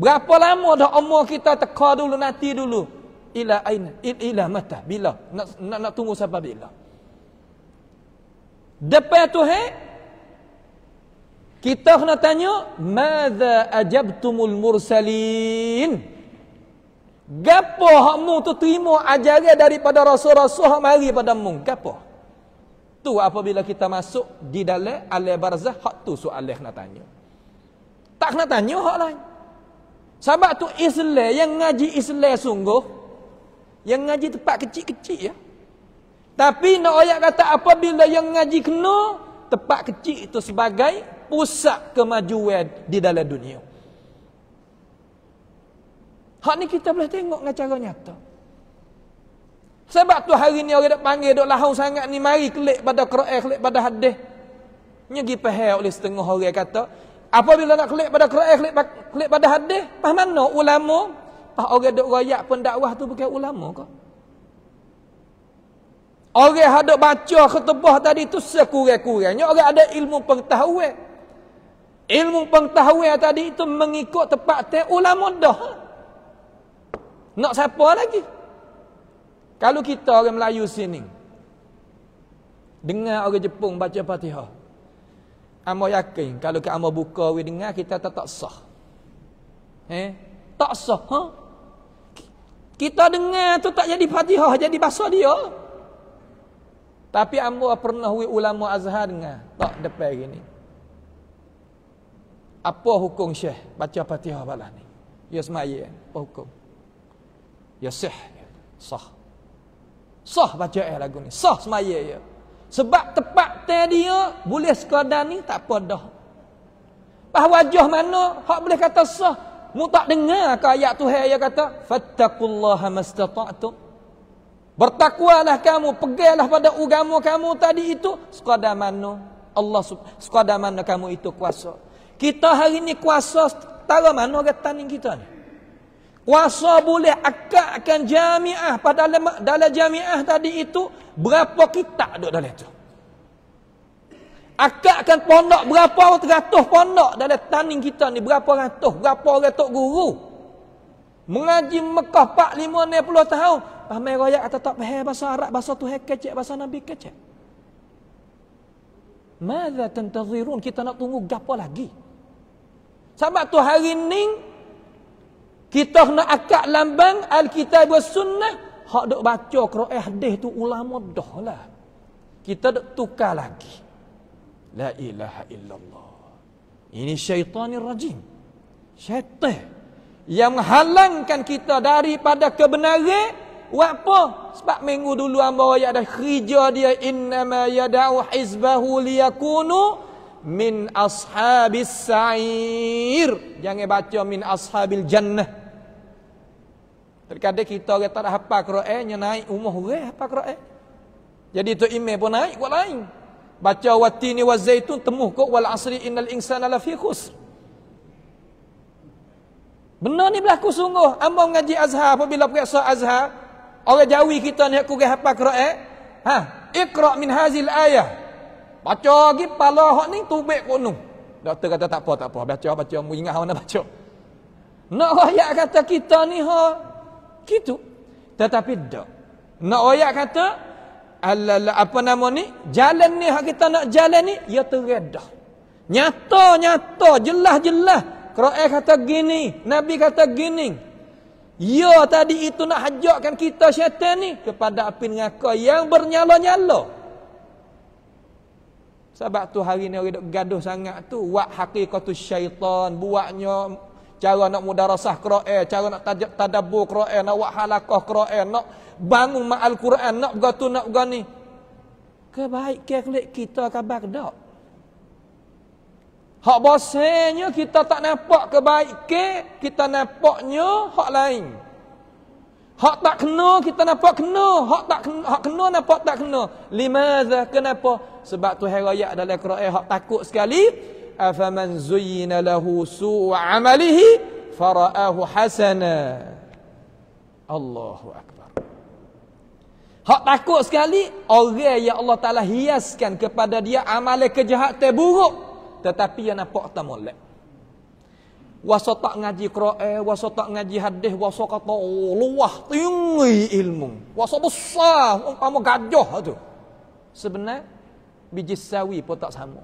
Berapa lama dah umur kita teka dulu, nanti dulu? ila ain ila mata bila nak nak, nak tunggu sampai bila depan tuhan kita kena tanya madza ajabtumul mursalin gapo mu tu terima ajaran daripada rasul-rasul hak mari pada mu gapo tu apabila kita masuk di dalam alam barzah hak tu soal nak tanya tak nak tanya hak lain sebab tu Islam yang ngaji Islam sungguh yang ngaji tempat kecil-kecil ya. Tapi nak ayat kata bila yang ngaji kena tempat kecil itu sebagai pusat kemajuan di dalam dunia. Hak ni kita boleh tengok dengan cara nyata. Sebab tu hari ni orang nak panggil dok lahau sangat ni mari klik pada Quran klik pada hadis. Nyegi pahal oleh setengah orang kata apabila nak klik pada Quran klik, klik pada hadis, Paham mana ulama Ah, orang dok royak pendakwah tu bukan ulama ke? Orang ada baca khutbah tadi tu sekurang-kurangnya orang ada ilmu pengetahuan. Ilmu pengetahuan tadi itu mengikut tempat te ulama dah. Nak siapa lagi? Kalau kita orang Melayu sini dengar orang Jepun baca Fatihah. Amo yakin kalau kita amo buka we dengar kita tak sah. Eh? Tak sah. Huh? Ha? Kita dengar tu tak jadi fatihah, jadi bahasa dia. Tapi ambo pernah hui ulama Azhar dengar. Tak depan gini. Apa hukum syekh baca fatihah balas ni? Ya semaya, apa hukum? Ya sah. Sah. Sah baca eh lagu ni. Sah semaya ya. Sebab tepat teh dia boleh sekadar ni tak apa dah. Bah wajah mana hak boleh kata sah? Mu tak dengar ke ayat Tuhan yang kata, "Fattaqullaha mastata'tum." Bertakwalah kamu, pegailah pada agama kamu tadi itu sekadar mana Allah sekadar mana kamu itu kuasa. Kita hari ini kuasa tahu mana getan kita ni. Kuasa boleh akakkan jami'ah pada dalam, dalam jami'ah tadi itu berapa kita dok dalam itu akadkan pondok berapa orang ratus pondok dalam tanding kita ni berapa ratus berapa orang tok guru mengaji Mekah pak 5 60 tahun pamai royak atau tak faham bahasa Arab bahasa Tuhan kecek bahasa Nabi kecek Mada tentazirun kita nak tunggu gapo lagi? Sebab tu hari ni kita nak akad lambang Alkitab dan Sunnah hak dok baca Quran hadis tu ulama dah lah. Kita dok tukar lagi. لا إله illallah. ini syaitan yang rajin syaitan yang menghalangkan kita daripada kebenaran buat apa sebab minggu dulu hamba ayat dah kerja dia innama yad'u hizbahu liyakunu min ashabis sa'ir jangan baca min ashabil jannah Terkadang kita orang tak ada hafal Quran, naik umur orang hafal Quran. Jadi tu imam pun naik buat lain. Baca watini wa zaitun temuh kok wal asri innal insana lafi khusr. Benar ni berlaku sungguh. Ambo mengaji Azhar apabila periksa Azhar, orang Jawi kita ni aku gerah hafal Quran. Eh? Ha, ikra min hazil ayah. Baca lagi pala hok ni tubek kono. Doktor kata tak apa tak apa. Baca baca mu ingat nak baca. Nak royak kata kita ni ha. Gitu. Tetapi dak. Nak royak kata al, al, apa nama ni jalan ni hak kita nak jalan ni ia teredah nyata nyata jelas jelas Quran kata gini Nabi kata gini ya tadi itu nak hajakkan kita syaitan ni kepada api neraka yang bernyala-nyala sebab tu hari ni orang gaduh sangat tu wak hakikatu syaitan buatnya cara nak mudarasah Quran, cara nak tajab, tadabur Quran, nak buat halakah Quran, nak bangun ma'al Quran, nak begitu, nak begini. Kebaik kelek kita ke Baghdad. Hak bosenya kita tak nampak kebaik ke, kita nampaknya hak lain. Hak tak kena, kita nampak kena. Hak tak kena, hak kena nampak tak kena. Lima kenapa? Sebab tu herayat dalam Quran, hak takut sekali afaman zuyyina lahu su'u 'amalihi fara'ahu hasana Allahu akbar Hak takut sekali orang yang Allah Taala hiaskan kepada dia amal kejahatan buruk tetapi yang nampak tak molek tak ngaji Quran tak ngaji hadis waso kata oh, luah tinggi ilmu waso besar umpama gajah tu sebenarnya biji sawi pun tak sama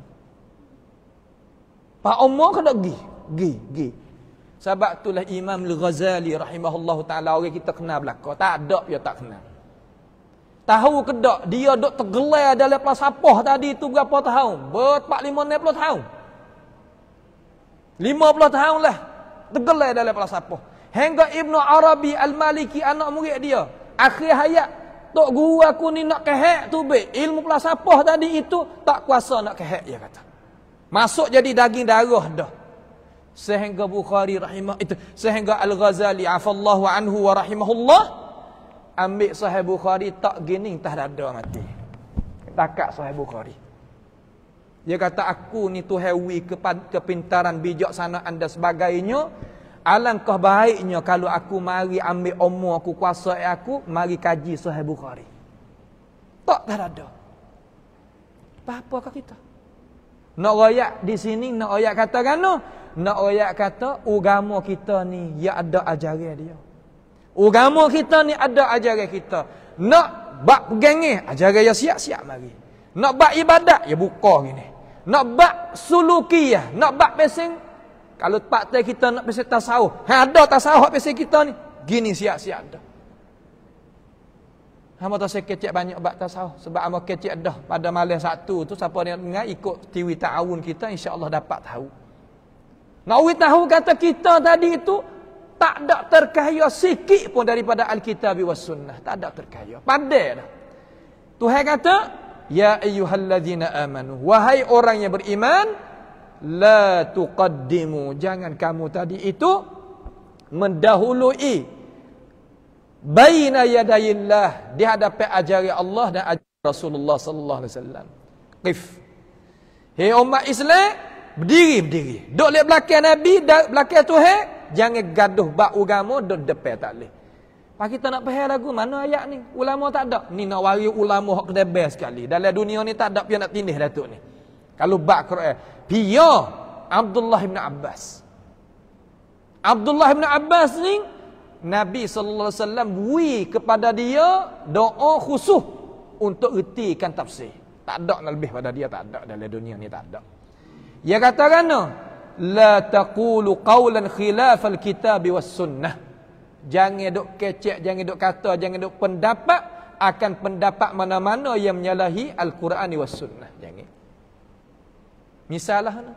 Pak Umar kena pergi. Pergi, pergi. Sebab itulah Imam Al-Ghazali rahimahullah ta'ala. Orang kita kenal belakang. Tak ada dia tak kenal. Tahu ke tak? Dia duduk tergelar dalam pasapah tadi itu berapa tahun? Berapa lima puluh tahun? Lima puluh tahun lah. Tergelar dalam pasapah. Hingga Ibnu Arabi Al-Maliki anak murid dia. Akhir hayat. Tok guru aku ni nak kehek tu baik. Ilmu pelasapah tadi itu tak kuasa nak kehek dia kata. Masuk jadi daging darah dah. Sehingga Bukhari rahimah itu. Sehingga Al-Ghazali afallahu anhu wa rahimahullah. Ambil sahih Bukhari tak gini tak ada mati. Takak sahih Bukhari. Dia kata aku ni tu hewi kepintaran bijak sana anda sebagainya. Alangkah baiknya kalau aku mari ambil umur aku kuasa aku. Mari kaji sahih Bukhari. Tak tak ada. Apa-apa kita? Nak royak di sini, nak royak kata kanu? Nak royak kata, ugama kita ni, ya ada ajaran dia. Ugama kita ni ada ajaran kita. Nak bak pegang ajaran yang siap-siap mari. Nak bak ibadat, ya buka gini. Nak bak suluki ya, nak bak pesing. Kalau tak kita nak pesing tasawuf. Ha, ada tasawuf pesing kita ni. Gini siap-siap dah. Hamba tak saya kecik banyak bab tasawuf sebab hamba kecik dah pada malam satu tu siapa yang dengar ikut TV ta'awun kita insya-Allah dapat tahu. Nawi tahu kata kita tadi itu tak ada terkaya sikit pun daripada alkitab, kitab wa sunnah, tak ada terkaya. Padah dah. Tuhan kata, ya ayyuhallazina amanu, wahai orang yang beriman, la tuqaddimu, jangan kamu tadi itu mendahului baina yadayillah di hadapan ajari Allah dan ajari Rasulullah sallallahu alaihi wasallam. Qif. Hei umat Islam, berdiri berdiri. Dok lihat belakang Nabi, belakang Tuhan, jangan gaduh bab agama dok depan tak leh. Pak kita nak faham lagu mana ayat ni? Ulama tak ada. Ni nak wari ulama hak kedai best sekali. Dalam dunia ni tak ada pian nak tindih Datuk ni. Kalau bab Quran, pia Abdullah bin Abbas. Abdullah bin Abbas ni Nabi sallallahu alaihi wasallam wui kepada dia doa khusus untuk retikan tafsir. Tak ada nak lebih pada dia, tak ada dalam dunia ni tak ada. Dia kata kena la taqulu qawlan khilaf al-kitab was sunnah. Jangan dok kecek, jangan dok kata, jangan dok pendapat akan pendapat mana-mana yang menyalahi al-Quran was sunnah. Jangan. Misalah Misalnya.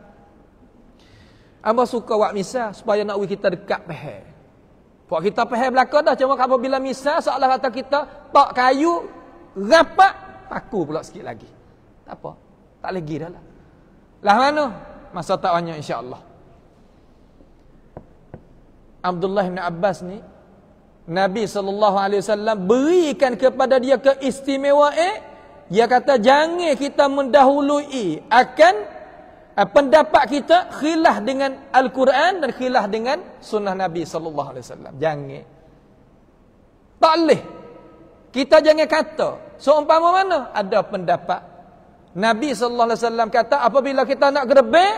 Abah suka buat misal supaya nak wui kita dekat peher. Buat kita faham belakang dah cuma kalau bila misal seolah kata kita tak kayu rapat paku pula sikit lagi. Tak apa. Tak lagi dah lah. Lah mana? Masa tak banyak insya-Allah. Abdullah bin Abbas ni Nabi saw alaihi berikan kepada dia keistimewaan eh? dia kata jangan kita mendahului akan Eh, pendapat kita khilaf dengan Al-Quran dan khilaf dengan sunnah Nabi sallallahu alaihi wasallam. Jangan. Tak leh. Kita jangan kata seumpama mana ada pendapat Nabi sallallahu alaihi wasallam kata apabila kita nak gerebek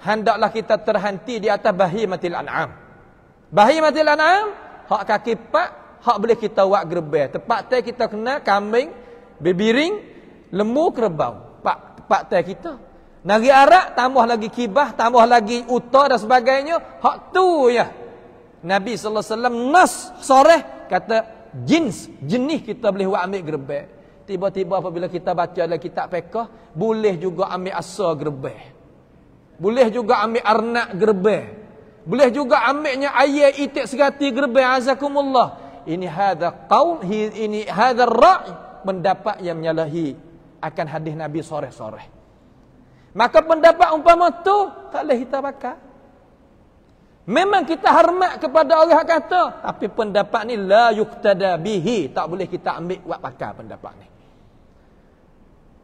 hendaklah kita terhenti di atas bahimatil an'am. Bahimatil an'am hak kaki pak hak boleh kita buat gerebek. Tempat tai kita kena kambing, bibiring, lembu, kerbau. Pak tempat tai kita. Nari arak tambah lagi kibah, tambah lagi utah dan sebagainya. Hak tu ya. Nabi sallallahu alaihi wasallam nas sore kata jenis jenis kita boleh buat ambil gerbek. Tiba-tiba apabila kita baca dalam kitab fiqh, boleh juga ambil asa gerbek. Boleh juga ambil arnak gerbek. Boleh juga ambilnya ayat itik segati gerbek azakumullah. Ini hadza qaul ini hadza ra'y mendapat yang menyalahi akan hadis Nabi sore-sore. Maka pendapat umpama tu tak boleh kita pakai. Memang kita hormat kepada orang yang kata, tapi pendapat ni la yuqtada bihi, tak boleh kita ambil buat pakai pendapat ni.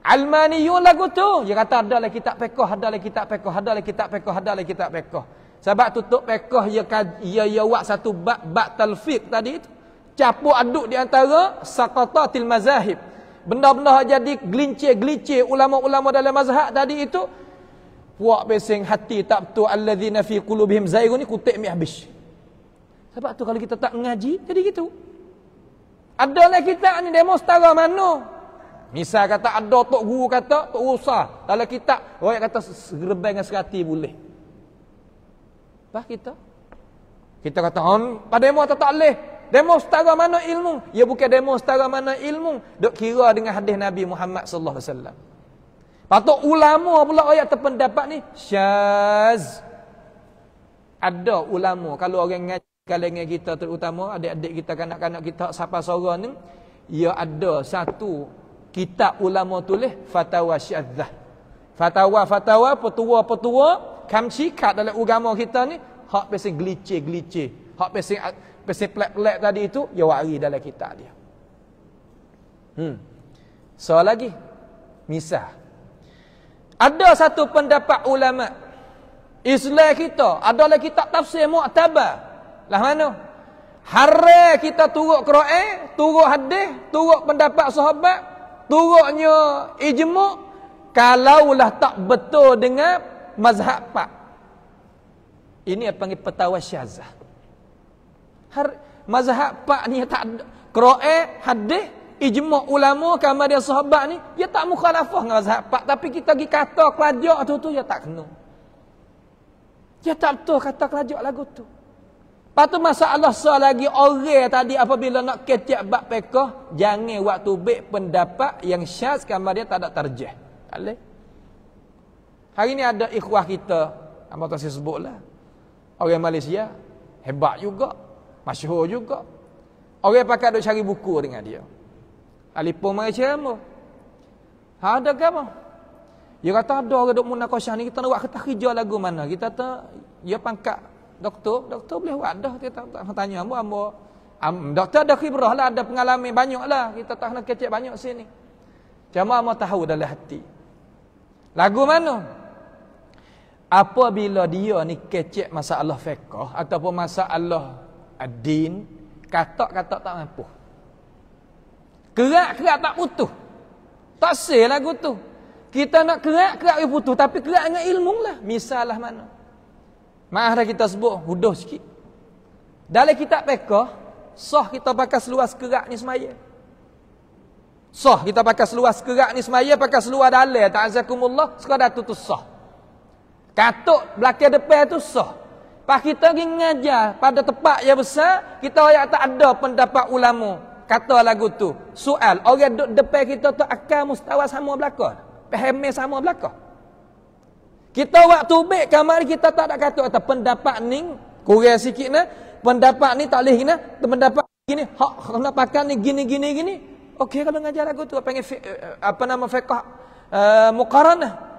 Almaniyun lagu tu, dia kata ada lagi kitab pekoh, ada lagi kitab pekoh, ada lagi kitab pekoh, ada lagi kitab pekoh. Sebab tutup pekoh, ia, ia, ia buat satu bak, bak talfiq tadi tu. Capuk aduk di antara, sakata mazahib benda-benda jadi gelincir-gelincir ulama-ulama dalam mazhab tadi itu puak pesing hati tak betul alladzina fi qulubihim zaigun ni kutik mi habis sebab tu kalau kita tak ngaji jadi gitu adalah kita ni demo setara mana misal kata ada tok guru kata tok usah dalam kitab royak kata gerbang dengan serati boleh apa kita kita kata hmm, pada demo tak boleh Demo setara mana ilmu? Ya bukan demo setara mana ilmu. Dok kira dengan hadis Nabi Muhammad sallallahu alaihi wasallam. Patut ulama pula ayat terpendapat ni syaz. Ada ulama kalau orang ngaji kalangan kita terutama adik-adik kita kanak-kanak kita siapa sorang ni ya ada satu kitab ulama tulis fatwa syadzah. Fatwa fatwa petua-petua kamcikat dalam agama kita ni hak pesen gelice-gelice. Hak pesen pesiplek-plek tadi itu ya wari dalam kitab dia. Hmm. So lagi misal ada satu pendapat ulama Islam kita adalah kitab tafsir mu'tabar. Lah mana? Hari kita turut Quran, turut hadis, turut pendapat sahabat, turutnya Kalau kalaulah tak betul dengan mazhab pak. Ini apa panggil petawa syazah. Har, mazhab pak ni tak Kro'e, hadith, ijma' ulama Kamar dia sahabat ni Dia tak mukhalafah dengan mazhab pak Tapi kita pergi kata kelajak tu tu Dia tak kena Dia tak betul kata kelajak lagu tu patu tu masalah soal lagi Orang tadi apabila nak ketiak bak pekoh Jangan waktu baik pendapat Yang syaz kamar dia tak ada terjah Alik Hari ni ada ikhwah kita Amat saya sebutlah Orang Malaysia Hebat juga Masyur juga. Orang pakai duk cari buku dengan dia. Alipun mari ceramu. Ha, ada ke apa? Dia kata ada orang duk munak ni, kita nak buat kertas hijau lagu mana. Kita kata, dia pangkat doktor, doktor boleh buat dah. Kita tanya, tanya ambo ambo. Um, doktor ada khibrah lah, ada pengalaman banyak lah. Kita tak nak kecil banyak sini. Cuma ambo tahu dalam hati. Lagu mana? Apabila dia ni kecil masalah fiqah ataupun masalah Allah Ad-din Katak-katak tak mampu Kerak-kerak tak putus Tak sih lagu tu Kita nak kerak-kerak dia putus Tapi kerak dengan ilmu lah Misalah mana Maaf dah kita sebut Huduh sikit Dalam kitab pekah Soh kita pakai seluas kerak ni semaya Soh kita pakai seluas kerak ni semaya Pakai seluas dalai Ta'azakumullah Sekadar tu tu soh Katuk belakang depan tu soh Pas kita pergi ngajar pada tempat yang besar, kita ayat tak ada pendapat ulama. Kata lagu tu. Soal, orang duduk depan kita tu akal mustawa sama belakang. Pahamai sama belakang. Kita waktu baik kamar kita tak ada kata atas pendapat ni kurang sikit nah. Pendapat ni tak boleh nah. Pendapat gini hak kena pakai ni gini gini gini. Okey kalau ngajar lagu tu apa eh, apa nama fiqh uh, eh, muqaranah.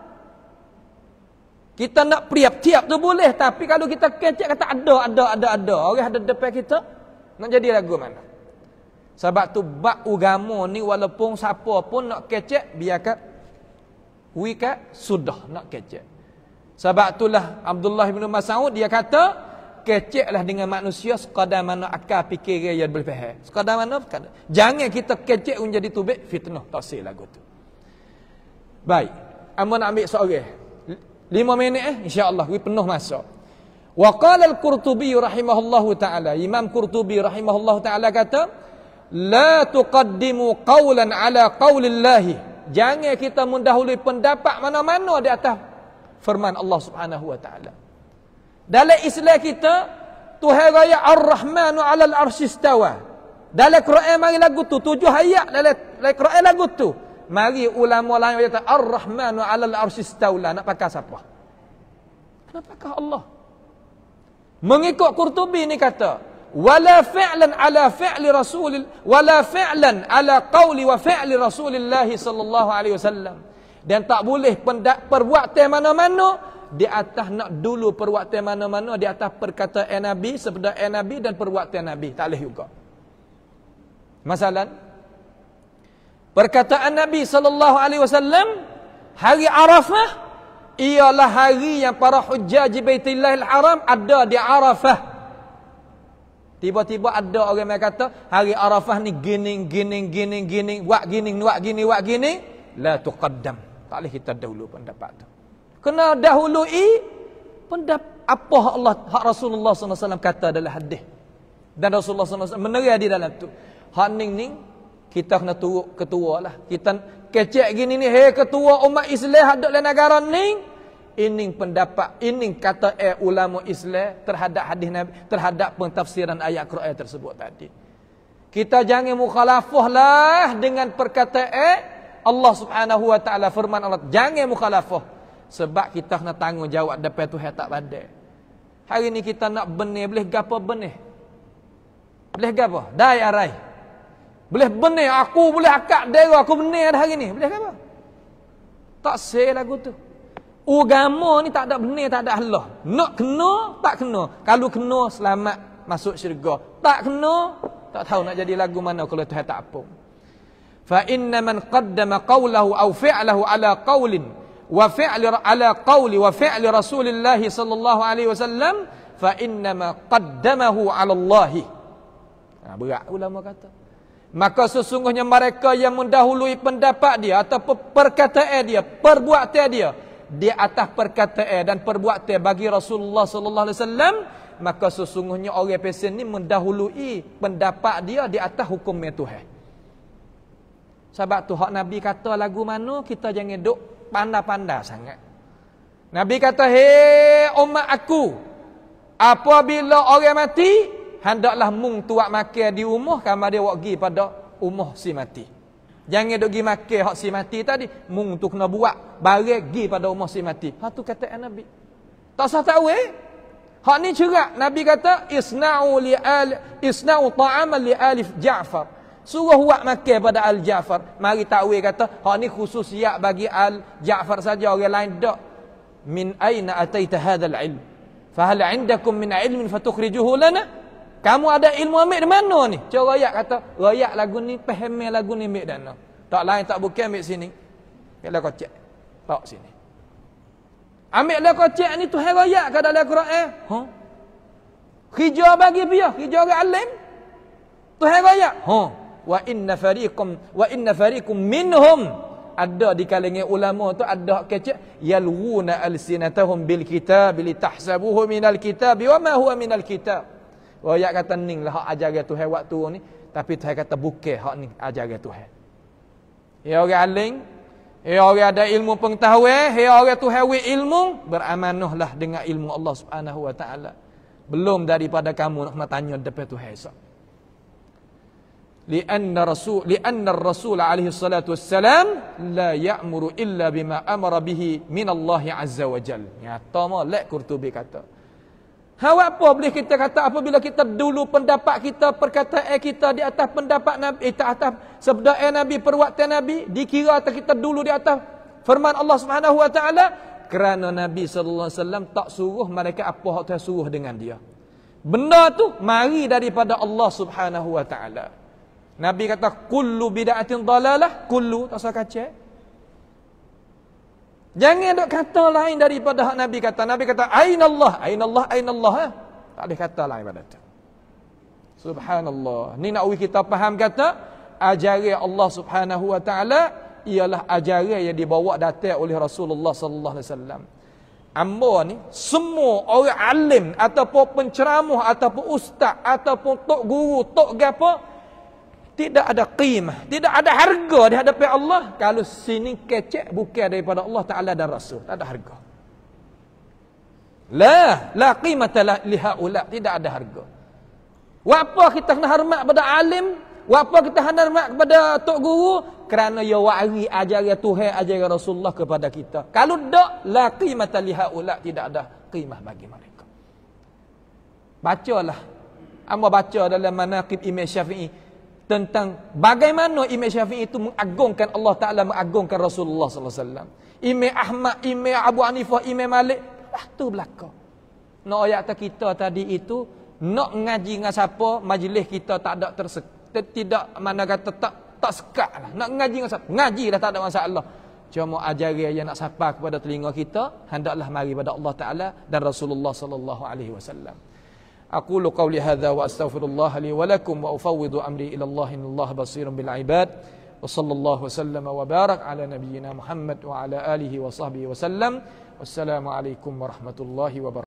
Kita nak priap tiap tu boleh tapi kalau kita kecek kata ada ada ada ada orang ada depan kita nak jadi lagu mana. Sebab tu bab agama ni walaupun siapa pun nak kecek biarkan wika sudah nak kecek. Sebab itulah Abdullah bin Mas'ud dia kata keceklah dengan manusia sekadar mana akal fikir dia boleh faham. Sekadar mana sekadar. Jangan kita kecek menjadi tubik fitnah tak sel lagu tu. Baik. Amun ambil seorang. Lima minit eh, insyaAllah, kita penuh masa. Wa qala al-Qurtubi rahimahullahu ta'ala, Imam Qurtubi rahimahullahu ta'ala kata, La tuqaddimu qawlan ala qawlillahi. Jangan kita mendahului pendapat mana-mana di atas firman Allah subhanahu wa ta'ala. Dalam Islam kita, Tuhan raya ar-Rahmanu ala al-Arsistawa. Dalam Quran mari lagu tu, tujuh ayat dalam Quran lagu tu. Mari ulama lain kata Ar-Rahmanu al arsis taula Nak pakai siapa? Nak pakai Allah Mengikut Qurtubi ni kata Wala fi'lan ala fi'li rasul Wala fi'lan ala qawli wa fi'li rasulillahi sallallahu alaihi wasallam Dan tak boleh perbuatan mana-mana di atas nak dulu perbuatan mana-mana di atas perkataan Nabi sepeda Nabi dan perbuatan Nabi tak boleh juga masalah Perkataan Nabi sallallahu alaihi wasallam hari Arafah ialah hari yang para hujjaj Baitullah Al-Haram ada di Arafah. Tiba-tiba ada orang yang kata hari Arafah ni gini gini gini gini buat gini buat gini buat gini la tuqaddam. Tak boleh kita dahulu pendapat tu. Kena dahului pendapat apa Allah hak Rasulullah Wasallam kata dalam hadis. Dan Rasulullah Sallallahu Alaihi Wasallam menerai di dalam tu. Hak ning ning kita kena turut ketua lah. Kita kecek gini ni, hei ketua umat Islam hadap lain negara ni. Ini pendapat, ini kata eh ulama Islam terhadap hadis Nabi, terhadap pentafsiran ayat Quran tersebut tadi. Kita jangan mukhalafah lah dengan perkataan eh, Allah subhanahu wa ta'ala firman Allah. Jangan mukhalafah. Sebab kita kena tanggungjawab depan tu yang tak pandai. Hari ni kita nak benih, boleh gapa benih? Boleh gapa? Dai arai. Boleh benih aku, boleh akak dera aku benih dah hari ni. Boleh apa? Tak say lagu tu. Ugama ni tak ada benih, tak ada Allah. Nak kena, tak kena. Kalau kena, selamat masuk syurga. Tak kena, tak tahu nak jadi lagu mana kalau Tuhan tak apa. Fa inna man qaddama qawlahu aw fi'lahu ala qawlin wa fi'li ala qawli wa fi'li Rasulillahi sallallahu alaihi wasallam fa inna ma qaddamahu ala Allah. Ha, berat ulama kata. Maka sesungguhnya mereka yang mendahului pendapat dia atau perkataan dia, perbuatan dia di atas perkataan dan perbuatan bagi Rasulullah sallallahu alaihi maka sesungguhnya orang pesen ni mendahului pendapat dia di atas hukum Tuhan. Sebab tu hak Nabi kata lagu mana kita jangan duk pandai-pandai sangat. Nabi kata, "Hei umat aku, apabila orang mati, hendaklah mung tuak makan di rumah kamar dia pergi pada rumah si mati. Jangan dok pergi makan hak si mati tadi, mung tu kena buat barang pergi pada rumah si mati. Ha tu kata Nabi. Tak sah tahu eh? Hak ni cerak. Nabi kata, Isna'u li'al, Isna'u li li'alif Ja'far. Suruh buat makan pada Al-Ja'far. Mari ta'wih eh, kata, Hak ni khusus ya bagi Al-Ja'far saja. Orang lain tak. Min aina ataita hadal ilm. Fahal indakum min ilmin fatukhrijuhu lana? Kamu ada ilmu ambil di mana ni? Cik Royak kata, Royak lagu ni, pahami lagu ni ambil dana. Tak lain, tak bukan ambil sini. Ambil lah kau cek. Tak sini. Ambil lah kau ni, tu hai Royak ke dalam Quran? Eh? Huh? Hijau bagi biar, hijau ke alim? Tu hai Royak? Huh? Wa inna fariqum, wa inna fariqum minhum ada di kalangan ulama tu ada kecik yalwuna alsinatahum bil kitab li tahsabuhu minal kitab wa ma huwa minal kitab Rakyat kata ni lah hak ajaran Tuhan waktu ni. Tapi Tuhan kata buka hak ni ajaran Tuhan. Ya orang alim. Ya orang ada ilmu pengetahuan. Ya orang tu hawi ilmu. Beramanuhlah dengan ilmu Allah subhanahu wa ta'ala. Belum daripada kamu nak tanya depan Tuhan esok. Lianna Rasul, lianna Rasul alaihi salatu wassalam la ya'muru illa bima amara bihi min Allah azza wa jalla. Nyata lek Qurtubi kata. Hawa apa boleh kita kata apabila kita dulu pendapat kita, perkataan kita di atas pendapat Nabi, eh, tak atas sebeda Nabi, perwaktan Nabi, dikira atau kita dulu di atas firman Allah Subhanahu Wa Taala kerana Nabi Sallallahu Alaihi Wasallam tak suruh mereka apa hak Tuhan suruh dengan dia. Benda tu mari daripada Allah Subhanahu Wa Taala. Nabi kata kullu bid'atin dalalah, kullu tak usah kacau. Jangan duk kata lain daripada hak Nabi kata. Nabi kata, Aynallah, Aynallah, Aynallah. Ha? Tak ada kata lain pada tu. Subhanallah. Ni nak kita faham kata, ajari Allah subhanahu wa ta'ala, ialah ajari yang dibawa datang oleh Rasulullah sallallahu alaihi wasallam. Amba ni, semua orang alim, ataupun penceramah, ataupun ustaz, ataupun tok guru, tok gapa, tidak ada qimah, tidak ada harga di hadapan Allah kalau sini kecek bukan daripada Allah Taala dan Rasul, tak ada harga. La, la qimatalah li haula, tidak ada harga. Wa apa kita kena hormat kepada alim? Wa apa kita kena hormat kepada tok guru? Kerana ya wari ajaran ya Tuhan, ajaran ya Rasulullah kepada kita. Kalau tak, la qimatalah li haula, tidak ada qimah bagi mereka. Bacalah. Amba baca dalam manaqib Imam Syafi'i tentang bagaimana Imam Syafi'i itu mengagungkan Allah Taala mengagungkan Rasulullah sallallahu alaihi wasallam. Imam Ahmad, Imam Abu Hanifah, Imam Malik, waktu lah belaka. Nak no, ayat tak kita tadi itu nak no, ngaji dengan siapa majlis kita tak ada tersek tidak mana kata tak tak sekat lah. Nak ngaji dengan siapa? Ngaji dah tak ada masalah. Cuma ajari aja nak sapa kepada telinga kita, hendaklah mari pada Allah Taala dan Rasulullah sallallahu alaihi wasallam. أقول قولي هذا وأستغفر الله لي ولكم وأفوض أمري إلى الله إن الله بصير بالعباد وصلى الله وسلم وبارك على نبينا محمد وعلى آله وصحبه وسلم والسلام عليكم ورحمة الله وبركاته